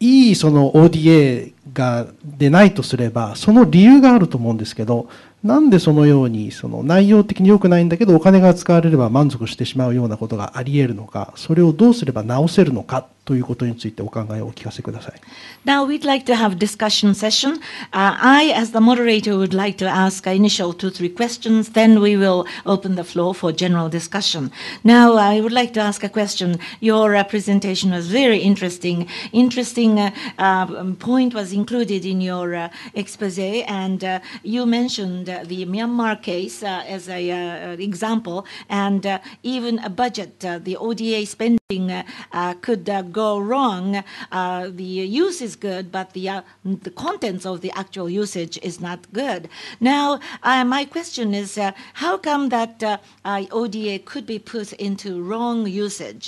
いいその ODA がでないとすれば、その理由があると思うんですけど、なんでそのようにその内容的に良くないんだけどお金が使われれば満足してしまうようなことがあり得るのか、それをどうすれば直せるのかということについてお考えをお聞かせください。Now we'd like to have discussion session.、Uh, I, as the moderator, would like to ask initial two three questions. Then we will open the floor for general discussion. Now I would like to ask a question. Your uh, presentation was very interesting. Interesting uh, uh, point was included in your uh, expose, and uh, you mentioned the Myanmar case as a example, and even a budget, the ODA spending uh, uh, could go wrong. Uh, the use is good, but the, uh, the contents of the actual usage is not good. Now, uh, my question is uh, how come that uh, ODA could be put into wrong usage?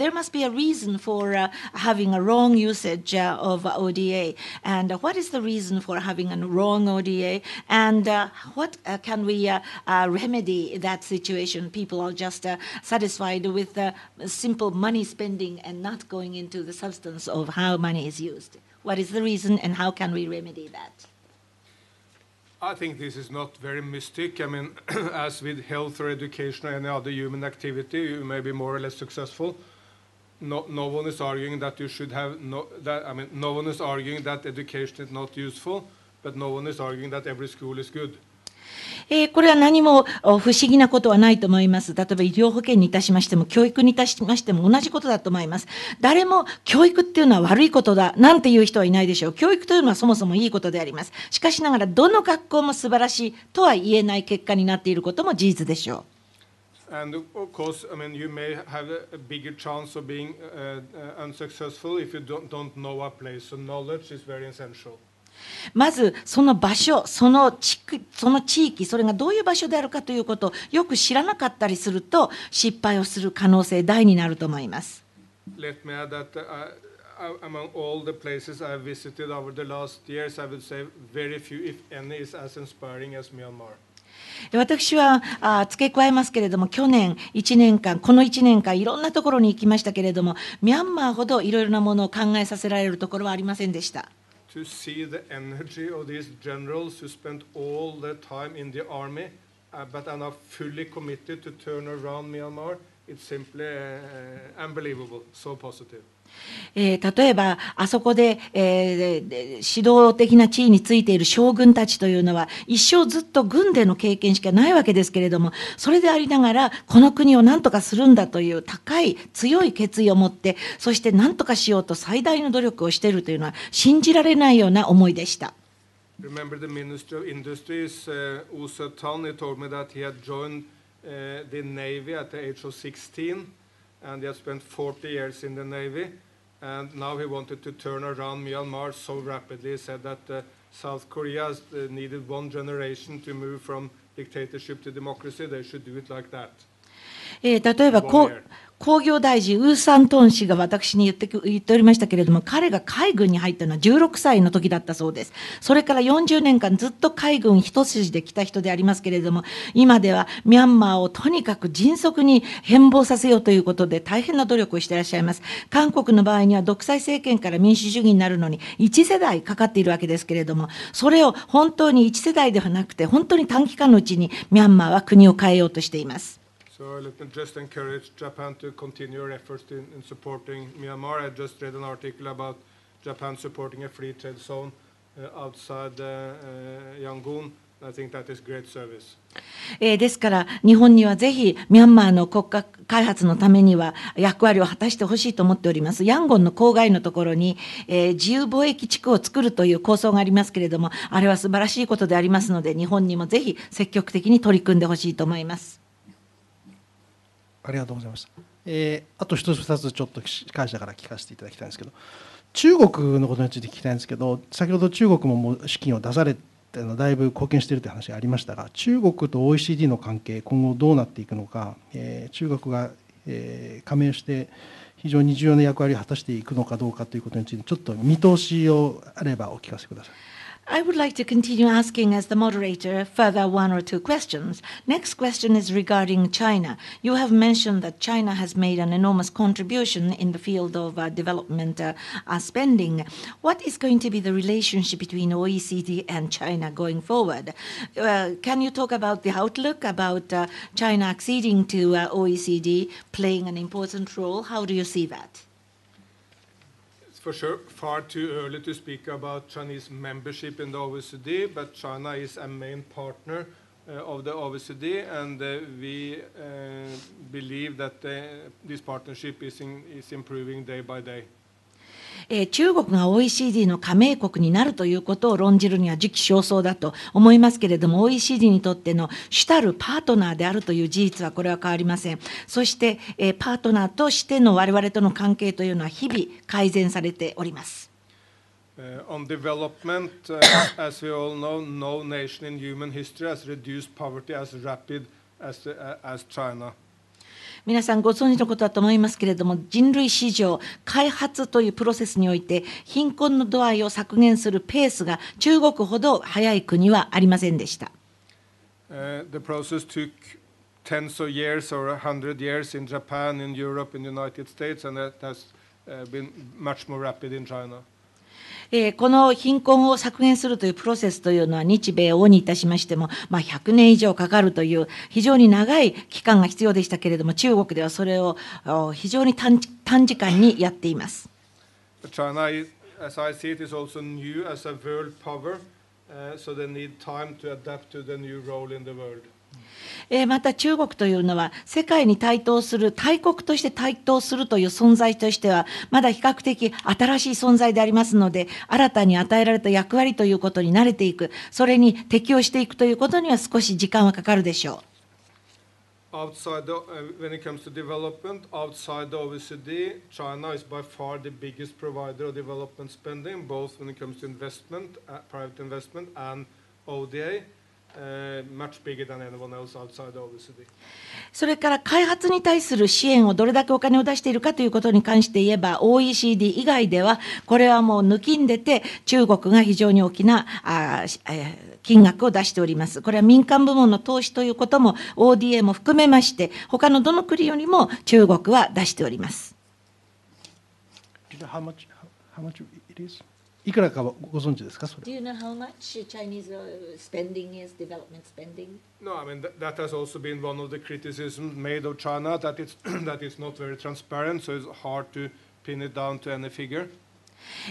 there must be a reason for uh, having a wrong usage of ODA. And what is the reason for having a wrong ODA? And what can we remedy that situation? People are just satisfied with simple money spending and not going into the substance of how money is used. What is the reason and how can we remedy that? I think this is not very mystic. I mean, as with health or education or any other human activity, you may be more or less successful. No, no one is arguing that you should have no. That, I mean, no one is arguing that education is not useful, but no one is arguing that every school is good. えー、これは何も不思議なことはないと思います。例えば医療保険にいたしましても、教育にいたしましても同じことだと思います。誰も教育っていうのは悪いことだ、なんていう人はいないでしょう。教育というのはそもそもいいことであります。しかしながら、どの学校も素晴らしいとは言えない結果になっていることも事実でしょう。And of course, I mean, you may have a bigger chance of being uh, u n s u c c e s s f u l if you don't, don't know a place. So knowledge is very essential. まずその場所その地区その地域それがどういう場所であるかということをよく知らなかったりすると失敗をする可能性大になると思います。Let me add that, uh, among all the places I visited over the last years, I would say very few, if any, is as inspiring as Myanmar. 私はあ付け加えますけれども、去年1年間、この1年間、いろんなところに行きましたけれども、ミャンマーほどいろいろなものを考えさせられるところはありませんでした。to see the energy of these generals who spent all their time in the army uh, but are now fully committed to turn around Myanmar. It's simply uh, unbelievable, so positive. えー、例えばあそこで、えー、指導的な地位についている将軍たちというのは一生ずっと軍での経験しかないわけですけれどもそれでありながらこの国を何とかするんだという高い強い決意を持ってそして何とかしようと最大の努力をしているというのは信じられないような思いでした。Remember the Minister of Industries, uh, s Tan, he told me that he had joined uh, the Navy at the age of 16. and he had spent 40 years in the Navy. And now he wanted to turn around Myanmar so rapidly. He said that uh, South Korea uh, needed one generation to move from dictatorship to democracy. They should do it like that. えー、例えばこう、工業大臣、ウーサントン氏が私に言って言っておりましたけれども、彼が海軍に入ったのは16歳の時だったそうです。それから40年間ずっと海軍一筋で来た人でありますけれども、今ではミャンマーをとにかく迅速に変貌させようということで大変な努力をしていらっしゃいます。韓国の場合には独裁政権から民主主義になるのに1世代かかっているわけですけれども、それを本当に1世代ではなくて、本当に短期間のうちにミャンマーは国を変えようとしています。So let me just encourage Japan to continue your efforts in, in, supporting Myanmar. I just read an article about Japan supporting a free trade zone uh, outside uh, Yangon. I think that is great service. えー、ですから日本にはぜひミャンマーの国家開発のためには役割を果たしてほしいと思っております。ヤンゴンの郊外のところに、えー、自由貿易地区を作るという構想がありますけれども、あれは素晴らしいことでありますので、日本にもぜひ積極的に取り組んでほしいと思います。ありがとうございました。えー、あと一つ二つちょっと司会者から聞かせていただきたいんですけど、中国のことについて聞きたいんですけど、先ほど中国ももう資金を出されてのだいぶ貢献しているという話がありましたが、中国と OECD の関係、今後どうなっていくのか、えー、中国が、えー、加盟して非常に重要な役割を果たしていくのかどうかということについて、ちょっと見通しをあればお聞かせください。I would like to continue asking, as the moderator, further one or two questions. Next question is regarding China. You have mentioned that China has made an enormous contribution in the field of uh, development uh, uh, spending. What is going to be the relationship between OECD and China going forward? Can you talk about the outlook about China acceding to OECD, playing an important role? How do you see that? for sure far too early to speak about Chinese membership in the OECD, but China is a main partner uh, of the OECD, and uh, we uh, believe that uh, this partnership is, in, is improving day by day. えー、中国が OECD の加盟国になるということを論じるには時期尚早だと思いますけれども、OECD にとっての主たるパートナーであるという事実はこれは変わりません。そして、えー、パートナーとしての我々との関係というのは日々改善されております。Uh, on development, uh, as we all know, no nation in human history has reduced poverty as rapid as, the, uh, as China. 皆さんご存知のことだと思いますけれども人類史上開発というプロセスにおいて貧困の度合いを削減するペースが中国ほど速い国はありませんでした。Uh, the process took tens of years or a hundred years in Japan, in Europe, in the United States, and that has been much more rapid in China. えー、この貧困を削減するというプロセスというのは日米欧にいたしましても、まあ、100年以上かかるという非常に長い期間が必要でしたけれども中国ではそれを非常に短時間にやっています。China, as I see it, is also new as a world power, uh, so they need time to adapt to the new role in the world. えー、また中国というのは世界に台頭する大国として台頭するという存在としてはまだ比較的新しい存在でありますので新たに与えられた役割ということに慣れていくそれに適応していくということには少し時間はかかるでしょう。Outside the, when it comes to development, outside the OECD, China is by far the biggest provider of development spending, both when it comes to investment, private investment, and ODA. それから開発に対する支援をどれだけお金を出しているかということに関して言えば OECD 以外ではこれはもう抜きんでて中国が非常に大きな金額を出しております。これは民間部門の投資ということも ODA も含めまして他のどの国よりも中国は出しております。いくらかご存知ですかそれ Do you know how much Chinese spending is, development spending? No, I mean, that, that has also been one of the criticisms made of China, that it's, that it's not very transparent, so it's hard to pin it down to any figure.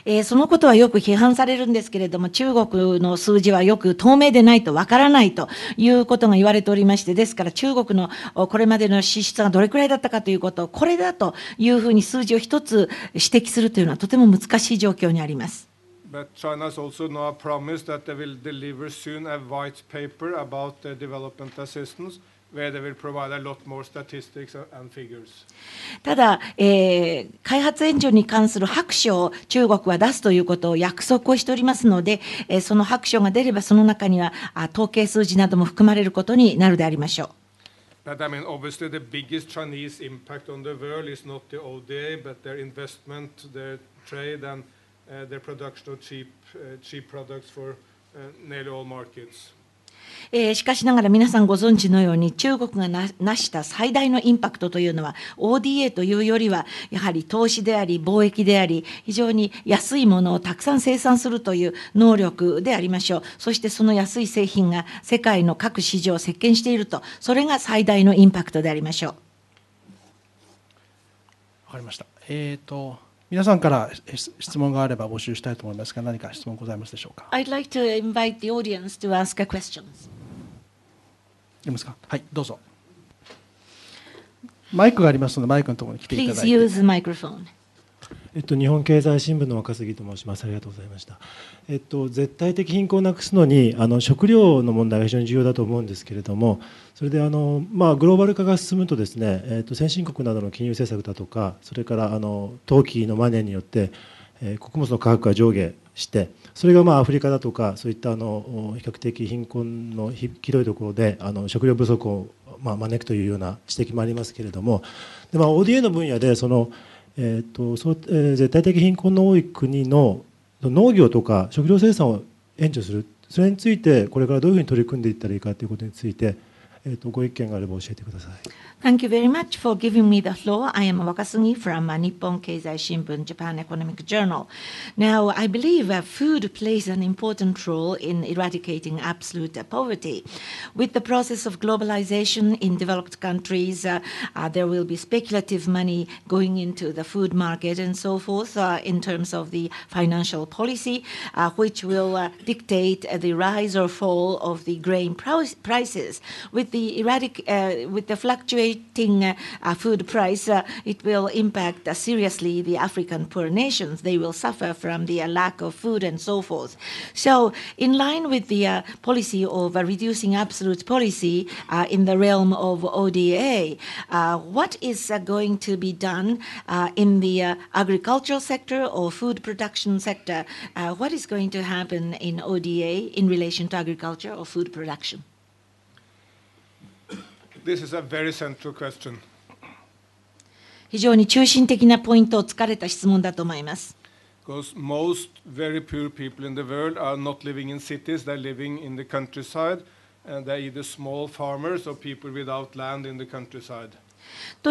えー、そのことはよく批判されるんですけれども、中国の数字はよく透明でないとわからないということが言われておりまして、ですから中国のこれまでの支出がどれくらいだったかということを、これだというふうに数字を一つ指摘するというのはとても難しい状況にあります。But China has also now promised that they will deliver soon a white paper about t h e development assistance. Where they will provide a lot more statistics and figures. ただ、えー、開発援助に関する白書を中国は出すということを約束をしておりますので、えー、その白書が出ればその中にはあ統計数字なども含まれることになるでありましょう。But I mean, obviously, the biggest Chinese impact on the world is not the ODA, but their investment, their trade, and their production of cheap, cheap products for nearly all markets. えー、しかしながら皆さんご存知のように中国がなした最大のインパクトというのは ODA というよりはやはり投資であり貿易であり非常に安いものをたくさん生産するという能力でありましょうそしてその安い製品が世界の各市場を席巻しているとそれが最大のインパクトでありましょう。わかりました。えっ、ー、と皆さんから質問があれば募集したいと思いますが、何か質問ございますでしょうか。I'd like to invite the audience to ask a question. いますか。はい、どうぞ。マイクがありますので、マイクのところに来ていただいて。Please use the microphone. えっと、日本経済新聞の若杉と申します。ありがとうございました。えっと、絶対的貧困をなくすのに、あの食料の問題が非常に重要だと思うんですけれども。それで、あの、まあ、グローバル化が進むとですね、えっと、先進国などの金融政策だとか、それから、あの、投機のマネーによって。え穀物の価格が上下して、それがまあアフリカだとか、そういったあの比較的貧困の広いところであの食料不足をまあ招くというような指摘もありますけれども、でまあ、ODA の分野でその、えーとそうえー、絶対的貧困の多い国の農業とか食料生産を援助するそれについてこれからどういうふうに取り組んでいったらいいかということについて、えーとご意見があれば教えてください。Thank you very much for giving me the floor. I am Wakasugi from Nippon Keizai Shimbun, Japan Economic Journal. Now, I believe uh, food plays an important role in eradicating absolute poverty. With the process of globalization in developed countries, uh, uh, there will be speculative money going into the food market and so forth uh, in terms of the financial policy, uh, which will uh, dictate the rise or fall of the grain prices. With the erratic, with the fluctuation fluctuating food price, uh, it will impact seriously the African poor nations. They will suffer from the uh, lack of food and so forth. So, in line with the uh, policy of reducing absolute policy in the realm of ODA, what is going to be done in the agricultural sector or food production sector? what is going to happen in ODA in relation to agriculture or food production? This is a very central question. 非常に中心的なポイントを突かれた質問だと思います。と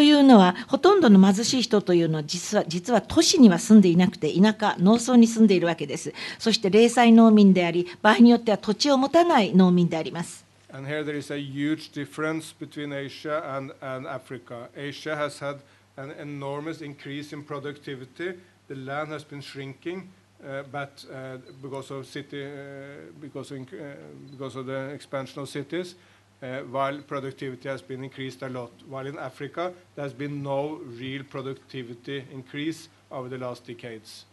いうのは、ほとんどの貧しい人というのは実は実は都市には住んでいなくて、田舎、農村に住んでいるわけです。そして、零細農民であり、場合によっては土地を持たない農民であります。and here there is a huge difference between Asia and, and Africa. Asia has had an enormous increase in productivity. The land has been shrinking, uh, but uh, because of city, uh, because of, uh, because of the expansion of cities, uh, while productivity has been increased a lot. While in Africa, there has been no real productivity increase over the last decades.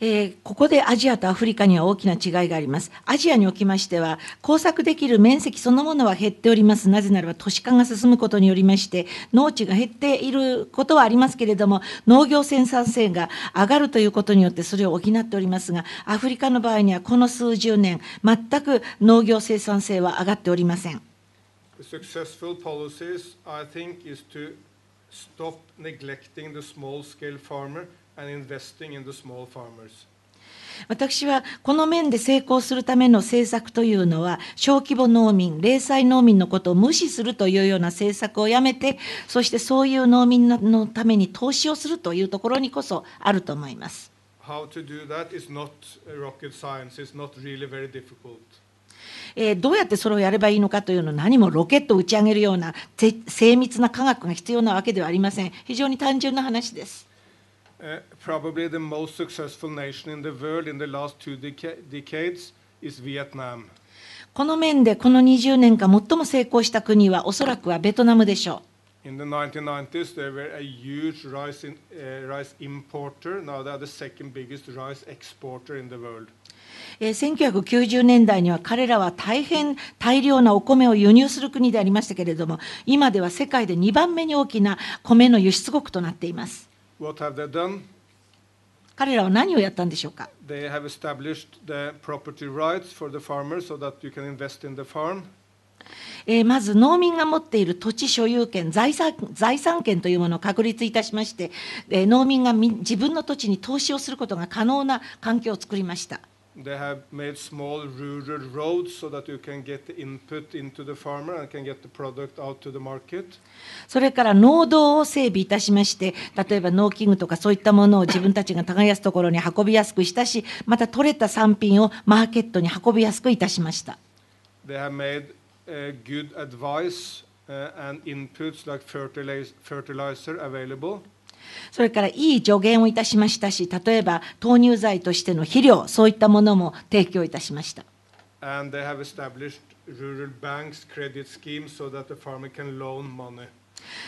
えー、ここでアジアとアフリカには大きな違いがあります。アジアにおきましては、耕作できる面積そのものは減っております。なぜならば都市化が進むことによりまして、農地が減っていることはありますけれども、農業生産性が上がるということによってそれを補っておりますが、アフリカの場合にはこの数十年、全く農業生産性は上がっておりません。successful policies, I think, is to stop neglecting the small scale farmer 私はこの面で成功するための政策というのは、小規模農民、零細農民のことを無視するというような政策をやめて、そしてそういう農民のために投資をするというところにこそあると思います。えー、どうやってそれをやればいいのかというのは何もロケットを打ち上げるような精密な科学が必要なわけではありません。非常に単純な話です。probably the most successful nation in the world in the last two decades is Vietnam. この面でこの20年間最も成功した国はおそらくはベトナムでしょう。1990s, r i 年代には彼らは大変大量なお米を輸入する国でありましたけれども、今では世界で2番目に大きな米の輸出国となっています。What have they done? 彼らは何をやったんでしょうか They have established the property rights for the farmer so that you can invest in the farm. えーまず農民が持っている土地所有権財産、財産権というものを確立いたしまして、えー農民がみ自分の土地に投資をすることが可能な環境を作りました。They have made small rural roads so that you can get the input into the farmer and can get the product out to the market. それから農道を整備いたしまして、例えば農機具とかそういったものを自分たちが耕すところに運びやすくしたし、また取れた産品をマーケットに運びやすくいたしました。They have made a good advice and inputs like fertilizer available. それからいい助言をいたしましたし、例えば投入剤としての肥料、そういったものも提供いたしました。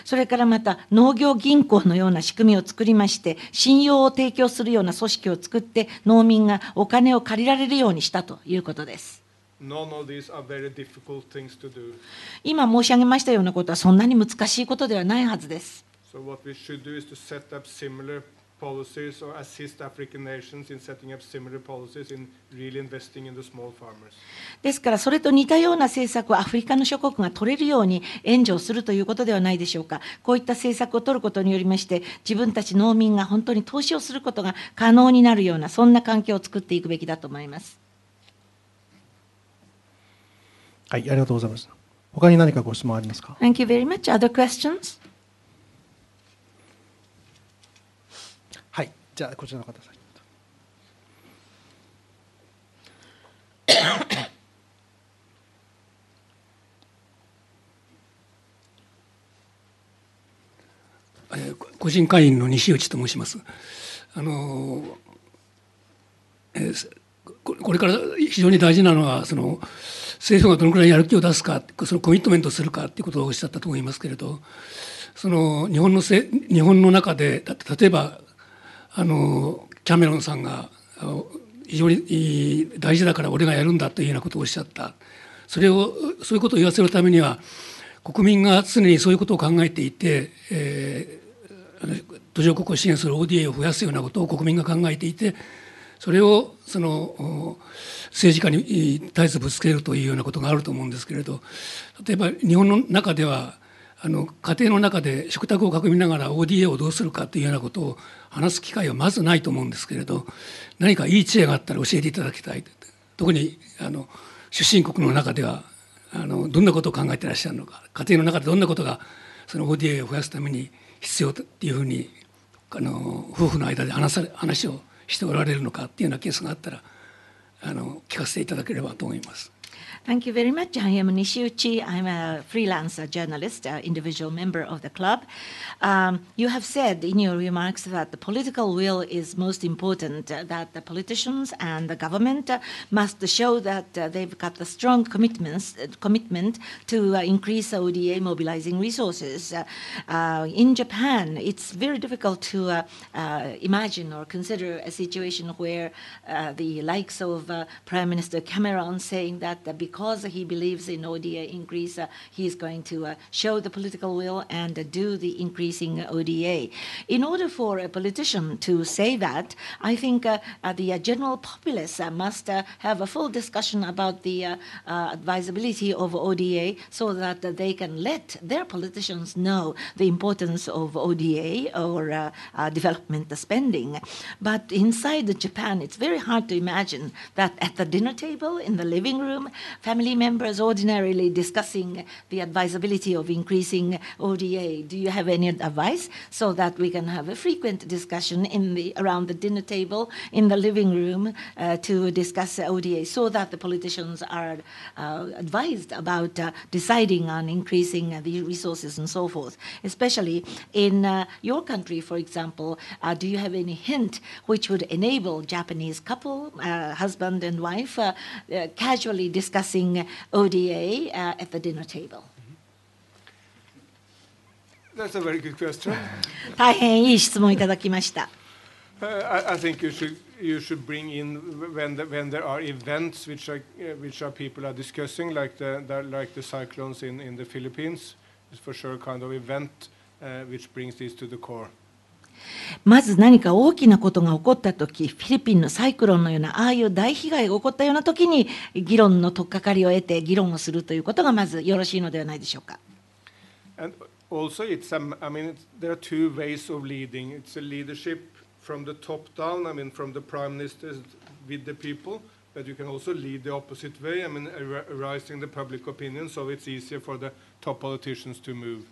それからまた農業銀行のような仕組みを作りまして信用を提供するような組織を作って農民がお金を借りられるようにしたということです。今申し上げましたようなことはそんなに難しいことではないはずです。So what we should do is to set up similar policies or assist African nations in setting up similar policies in really investing in the small farmers. ですから、それと似たような政策をアフリカの諸国が取れるように援助をするということではないでしょうか。こういった政策を取ることによりまして、自分たち農民が本当に投資をすることが可能になるような、そんな環境を作っていくべきだと思います。はい、ありがとうございました。他に何かご質問ありますか Thank you very much. Other questions? じゃあこちらの方先 個人会員の西内と申します。あのえこれから非常に大事なのはその政府がどのくらいやる気を出すかそのコミットメントするかということをおっしゃったと思いますけれどその日本のせ日本の中で例えばあのキャメロンさんが非常に大事だから俺がやるんだというようなことをおっしゃったそれをそういうことを言わせるためには国民が常にそういうことを考えていて、えー、途上国を支援する ODA を増やすようなことを国民が考えていてそれをその政治家に絶えずぶつけるというようなことがあると思うんですけれど例えば日本の中ではあの家庭の中で食卓を囲みながら ODA をどうするかというようなことを話す機会はまずないと思うんですけれど何かいい知恵があったら教えていただきたい特にあの出身国の中ではあのどんなことを考えてらっしゃるのか家庭の中でどんなことがその ODA を増やすために必要っていうふうにあの夫婦の間で話さ話をしておられるのかっていうようなケースがあったらあの聞かせていただければと思います。Thank you very much. I am Nishiuchi. I'm a freelancer journalist, an uh, individual member of the club. Um, you have said in your remarks that the political will is most important, uh, that the politicians and the government uh, must show that uh, they've got the strong commitments, uh, commitment to uh, increase ODA mobilizing resources. in Japan, it's very difficult to imagine or consider a situation where the likes of Prime Minister Cameron saying that because because he believes in ODA increase, uh, he is going to uh, show the political will and uh, do the increasing ODA. In order for a politician to say that, I think the general populace must have a full discussion about the advisability of ODA so that they can let their politicians know the importance of ODA or uh, uh, development spending. But inside Japan, it's very hard to imagine that at the dinner table, in the living room, family members ordinarily discussing the advisability of increasing ODA. Do you have any advice so that we can have a frequent discussion in the around the dinner table in the living room uh, to discuss ODA so that the politicians are uh, advised about uh, deciding on increasing the resources and so forth, especially in uh, your country, for example, uh, do you have any hint which would enable Japanese couple, uh, husband and wife, casually discuss discussing ODA uh, at the dinner table? Mm-hmm. That's a very good question. 大変いい質問いただきました。Uh, I, I think you should you should bring in when the, when there are events which are uh, which are people are discussing like the, the like the cyclones in in the Philippines is for sure a kind of event uh, which brings this to the core. まず何か大きなことが起こった時フィリピンのサイクロンのようなああいう大被害が起こったような時に議論の取っかかりを得て議論をするということがまずよろしいのではないでしょうか。And also, it's, um, I mean, it's, there are two ways of leading. It's a leadership from the top down, I mean, from the prime m i n i s t e r with the people, but you can also lead the opposite way, I mean, a rising the public opinion, so it's easier for the top politicians to move.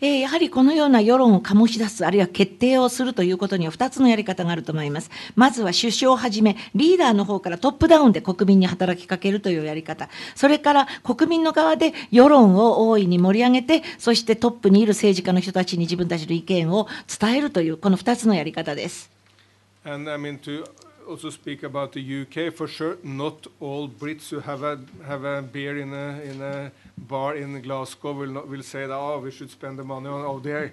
えー、やはりこのような世論を醸し出す、あるいは決定をするということには2つのやり方があると思います。まずは首相をはじめ、リーダーの方からトップダウンで国民に働きかけるというやり方。それから国民の側で世論を大いに盛り上げて、そしてトップにいる政治家の人たちに自分たちの意見を伝えるという、この2つのやり方です。And, I mean, to also speak about the UK. For sure, not all Brits who have a have a beer in a in a bar in Glasgow will not will say that oh we should spend the money on oh there.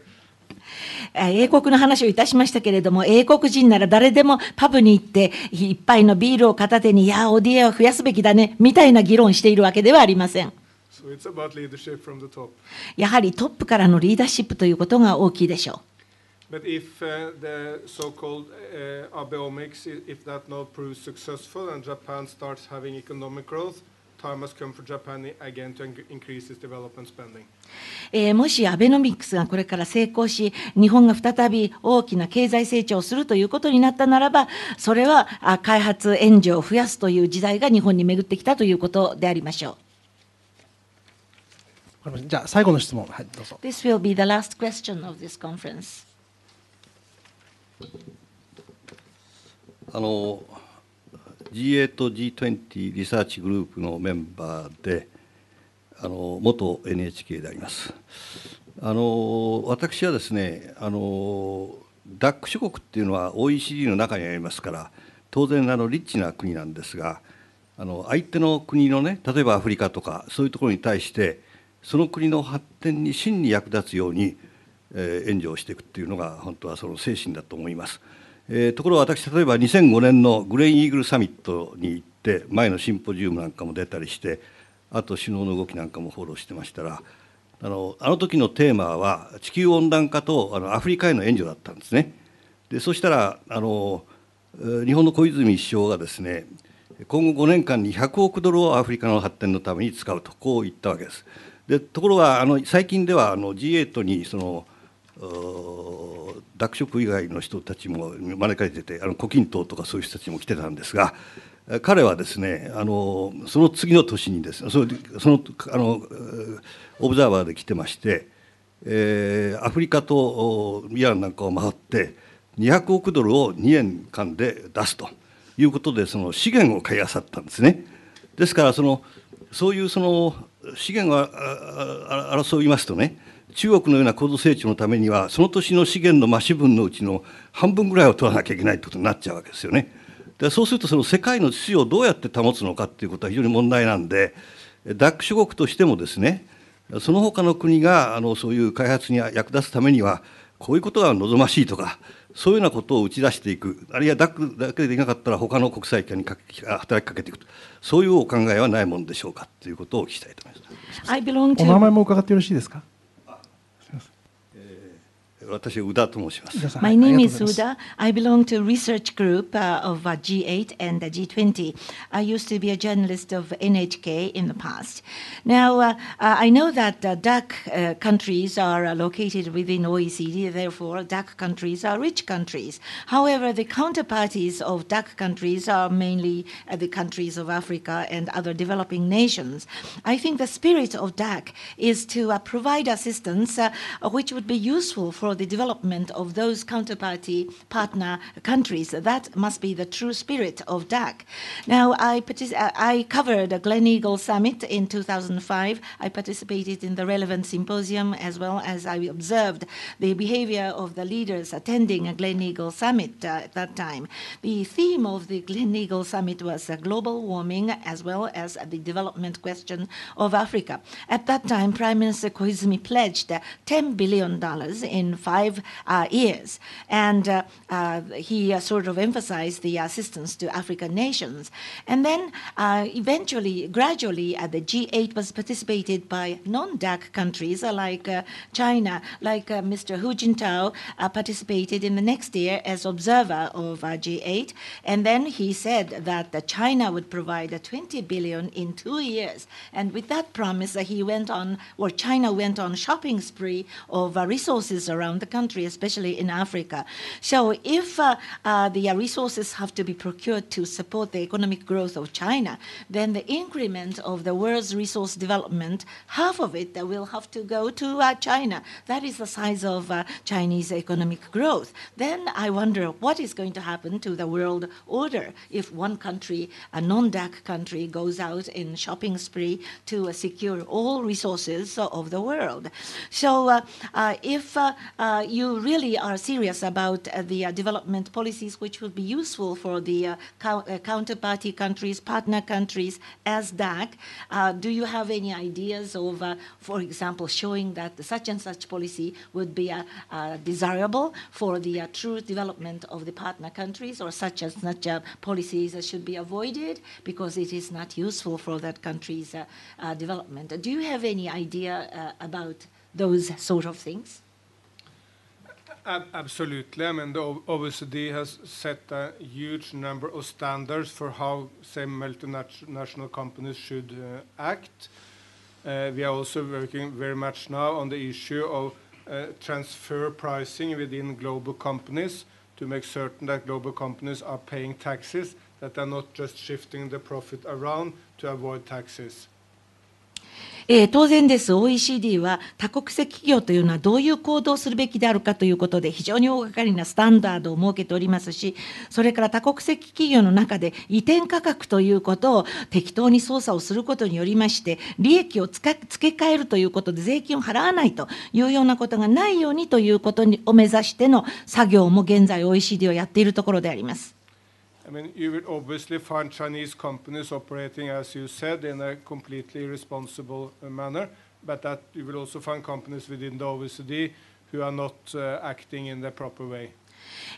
英国の話をいたしましたけれども、英国人なら誰でもパブに行って、一杯のビールを片手に、いや、オディエを増やすべきだね、みたいな議論しているわけではありません。So、やはりトップからのリーダーシップということが大きいでしょう。But if uh, the so-called uh, abeomics, if that now proves successful and Japan starts having economic growth, time has come for Japan again to increase its development spending. えー、もしアベノミクスがこれから成功し、日本が再び大きな経済成長をするということになったならば、それはあ開発援助を増やすという時代が日本に巡ってきたということでありましょう。じゃあ最後の質問、はい、どうぞ。This will be the last question of this conference. あの g 8 G20 リサーチグループのメンバーであの元 NHK でありますあの私はですねあの DAC 諸国っていうのは OECD の中にありますから当然あのリッチな国なんですがあの相手の国のね例えばアフリカとかそういうところに対してその国の発展に真に役立つように援助をしていくっていうのが本当はその精神だと思います。えー、ところが私例えば2005年のグレインイーグルサミットに行って前のシンポジウムなんかも出たりしてあと首脳の動きなんかもフォローしてましたらあのあの時のテーマは地球温暖化とあのアフリカへの援助だったんですね。でそしたらあの日本の小泉首相がですね今後5年間に100億ドルをアフリカの発展のために使うとこう言ったわけです。でところがあの最近ではあの G8 にその脱色以外の人たちも招かれててあの胡錦涛とかそういう人たちも来てたんですが彼はですねあのその次の年にですねそのあのオブザーバーで来てまして、えー、アフリカとイランなんかを回って200億ドルを2年間で出すということでその資源を買いあさったんですね。ですからそのそういうその資源を争いますとね中国のような高度成長のためにはその年の資源の増し分のうちの半分ぐらいを取らなきゃいけないってことになっちゃうわけですよね。でそうするとその世界の秩序をどうやって保つのかっていうことは非常に問題なんで DAC 諸国としてもですねその他の国があのそういう開発に役立つためにはこういうことが望ましいとかそういうようなことを打ち出していくあるいは DAC だけでいなかったら他の国際機関に働きかけていくとそういうお考えはないものでしょうかということをお聞きしたいと思います。お名前も伺ってよろしいですか私、宇田と申します。My name is Uda. I belong to research group uh, of uh, G8 and uh, G20. I used to be a journalist of NHK in the past. Now, I know that DAC countries are located within OECD, therefore, DAC countries are rich countries. However, the counterparties of DAC countries are mainly the countries of Africa and other developing nations. I think the spirit of DAC is to provide assistance which would be useful for the development of those counterparty partner countries. That must be the true spirit of DAC. Now, I, uh, I covered the Eagle Summit in 2005. I participated in the relevant symposium as well as I observed the behavior of the leaders attending a Eagle Summit uh, at that time. The theme of the Eagle Summit was uh, global warming as well as the development question of Africa. At that time, Prime Minister Koizumi pledged uh, $10 billion in five uh, years. And uh, uh, he sort of emphasized the assistance to African nations. And then eventually, gradually, the G8 was participated by non-DAC countries like China, like Mr. Hu Jintao participated in the next year as observer of G8. And then he said that China would provide 20 billion in two years. And with that promise, he went on, or China went on shopping spree of resources around around the country, especially in Africa. So if uh, uh, the resources have to be procured to support the economic growth of China, then the increment of the world's resource development, half of it will have to go to uh, China. That is the size of uh, Chinese economic growth. Then I wonder what is going to happen to the world order if one country, a non-DAC country, goes out in shopping spree to uh, secure all resources of the world. So uh, if uh, you really are serious about uh, the uh, development policies which would be useful for the counterparty countries, partner countries, as DAC. do you have any ideas of, for example, showing that such and such policy would be desirable for the true development of the partner countries, or such and such policies should be avoided because it is not useful for that country's development? Do you have any idea about those sort of things? Absolutely. I mean, the OECD has set a huge number of standards for how, say, multinational companies should uh, act. Uh, we are also working very much now on the issue of uh, transfer pricing within global companies to make certain that global companies are paying taxes, that they're not just shifting the profit around to avoid taxes. えー、当然です、OECD は多国籍企業というのはどういう行動をするべきであるかということで、非常に大掛かりなスタンダードを設けておりますし、それから多国籍企業の中で移転価格ということを適当に操作をすることによりまして、利益を付け替えるということで、税金を払わないというようなことがないようにということを目指しての作業も現在、OECD はやっているところであります。I mean, you would obviously find Chinese companies operating, as you said, in a completely r e s p o n s i b l e manner, but that you will also find companies within the OECD who are not acting in the proper way.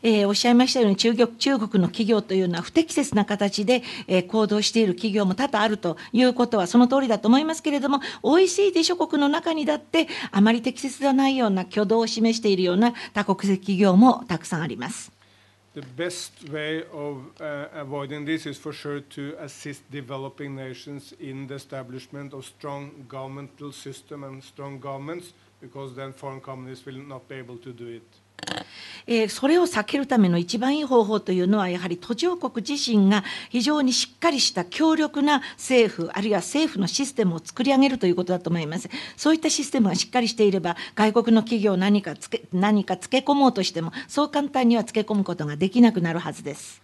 えー、おっしゃいましたように中国中国の企業というのは不適切な形で、えー、行動している企業も多々あるということはその通りだと思いますけれども OECD 諸国の中にだってあまり適切ではないような挙動を示しているような多国籍企業もたくさんあります。the best way of uh, avoiding this is for sure to assist developing nations in the establishment of strong governmental system and strong governments, because then foreign companies will not be able to do it. えー、それを避けるための一番いい方法というのは、やはり途上国自身が非常にしっかりした強力な政府、あるいは政府のシステムを作り上げるということだと思います。そういったシステムがしっかりしていれば、外国の企業を何かつけ何かつけ込もうとしても、そう簡単にはつけ込むことができなくなるはずです。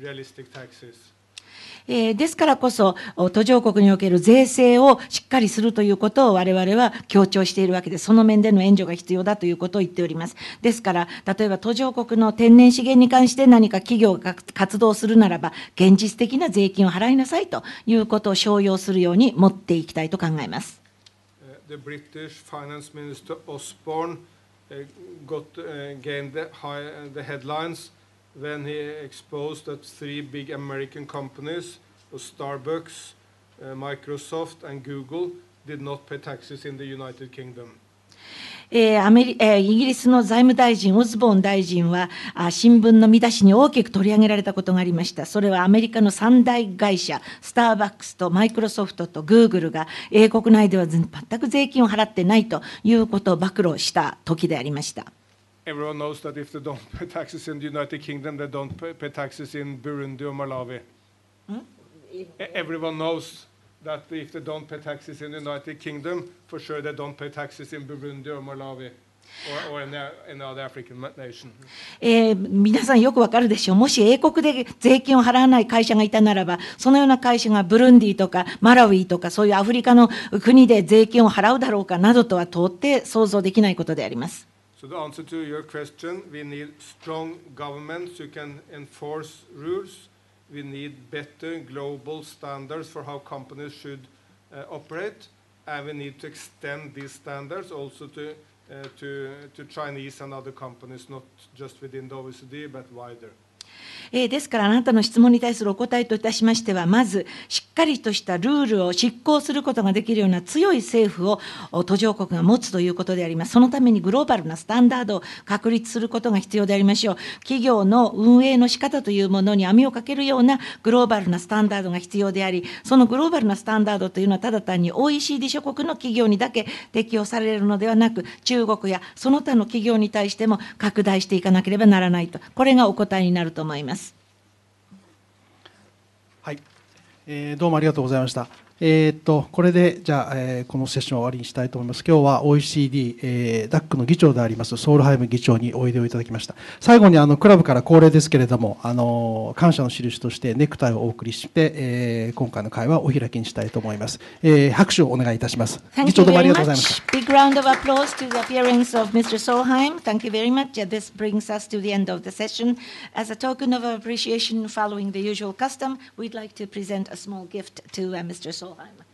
realistic taxes. えー、ですからこそ、途上国における税制をしっかりするということを我々は強調しているわけで、その面での援助が必要だということを言っております。ですから、例えば途上国の天然資源に関して何か企業が活動するならば、現実的な税金を払いなさいということを商用するように持っていきたいと考えます。The British Finance Minister Osborne got, gained the, high, the headlines Then he exposed that three big American companies, Starbucks, uh, Microsoft and Google, did not pay taxes in the United Kingdom. えーアメリえー、イギリスの財務大臣、オズボーン大臣はあ、新聞の見出しに大きく取り上げられたことがありました。それはアメリカの三大会社、スターバックスとマイクロソフトとグーグルが、英国内では全く税金を払ってないということを暴露した時でありました。everyone knows that if they don't pay taxes in the United Kingdom, they don't pay, pay taxes in Burundi or Malawi. Hmm? Everyone knows that if they don't pay taxes in the United Kingdom, for sure they don't pay taxes in Burundi or Malawi. えー、皆さんよくわかるでしょう、もし英国で税金を払わない会社がいたならば、そのような会社がブルンディとかマラウィとか、そういうアフリカの国で税金を払うだろうかなどとは到底想像できないことであります。So the answer to your question, we need strong governments who can enforce rules. We need better global standards for how companies should uh, operate. And we need to extend these standards also to, uh, to, to Chinese and other companies, not just within the OECD, but wider. えー、ですからあなたの質問に対するお答えといたしましては、まず、しっかりとしたルールを執行することができるような強い政府を途上国が持つということであります。そのためにグローバルなスタンダードを確立することが必要でありましょう。企業の運営の仕方というものに網をかけるようなグローバルなスタンダードが必要であり、そのグローバルなスタンダードというのはただ単に OECD 諸国の企業にだけ適用されるのではなく、中国やその他の企業に対しても拡大していかなければならないと。これがお答えになるとと思います。はい、えー、どうもありがとうございました。えー、っとこれでじゃあ、えー、このセッションを終わりにしたいと思います。今日は OECD、えー、DAC の議長でありますソウルハイム議長においでをいただきました。最後にあのクラブから恒例ですけれども、あの感謝の印としてネクタイをお送りして、えー、今回の会はお開きにしたいと思います。えー、拍手をお願いいたします。議長どうもありがとうございました。Big round of applause to the appearance of Mr. Solheim. Thank you very much. This brings us to the end of the session. As a token of appreciation following the usual custom, we'd like to present a small gift to uh, Mr. Solheim. time.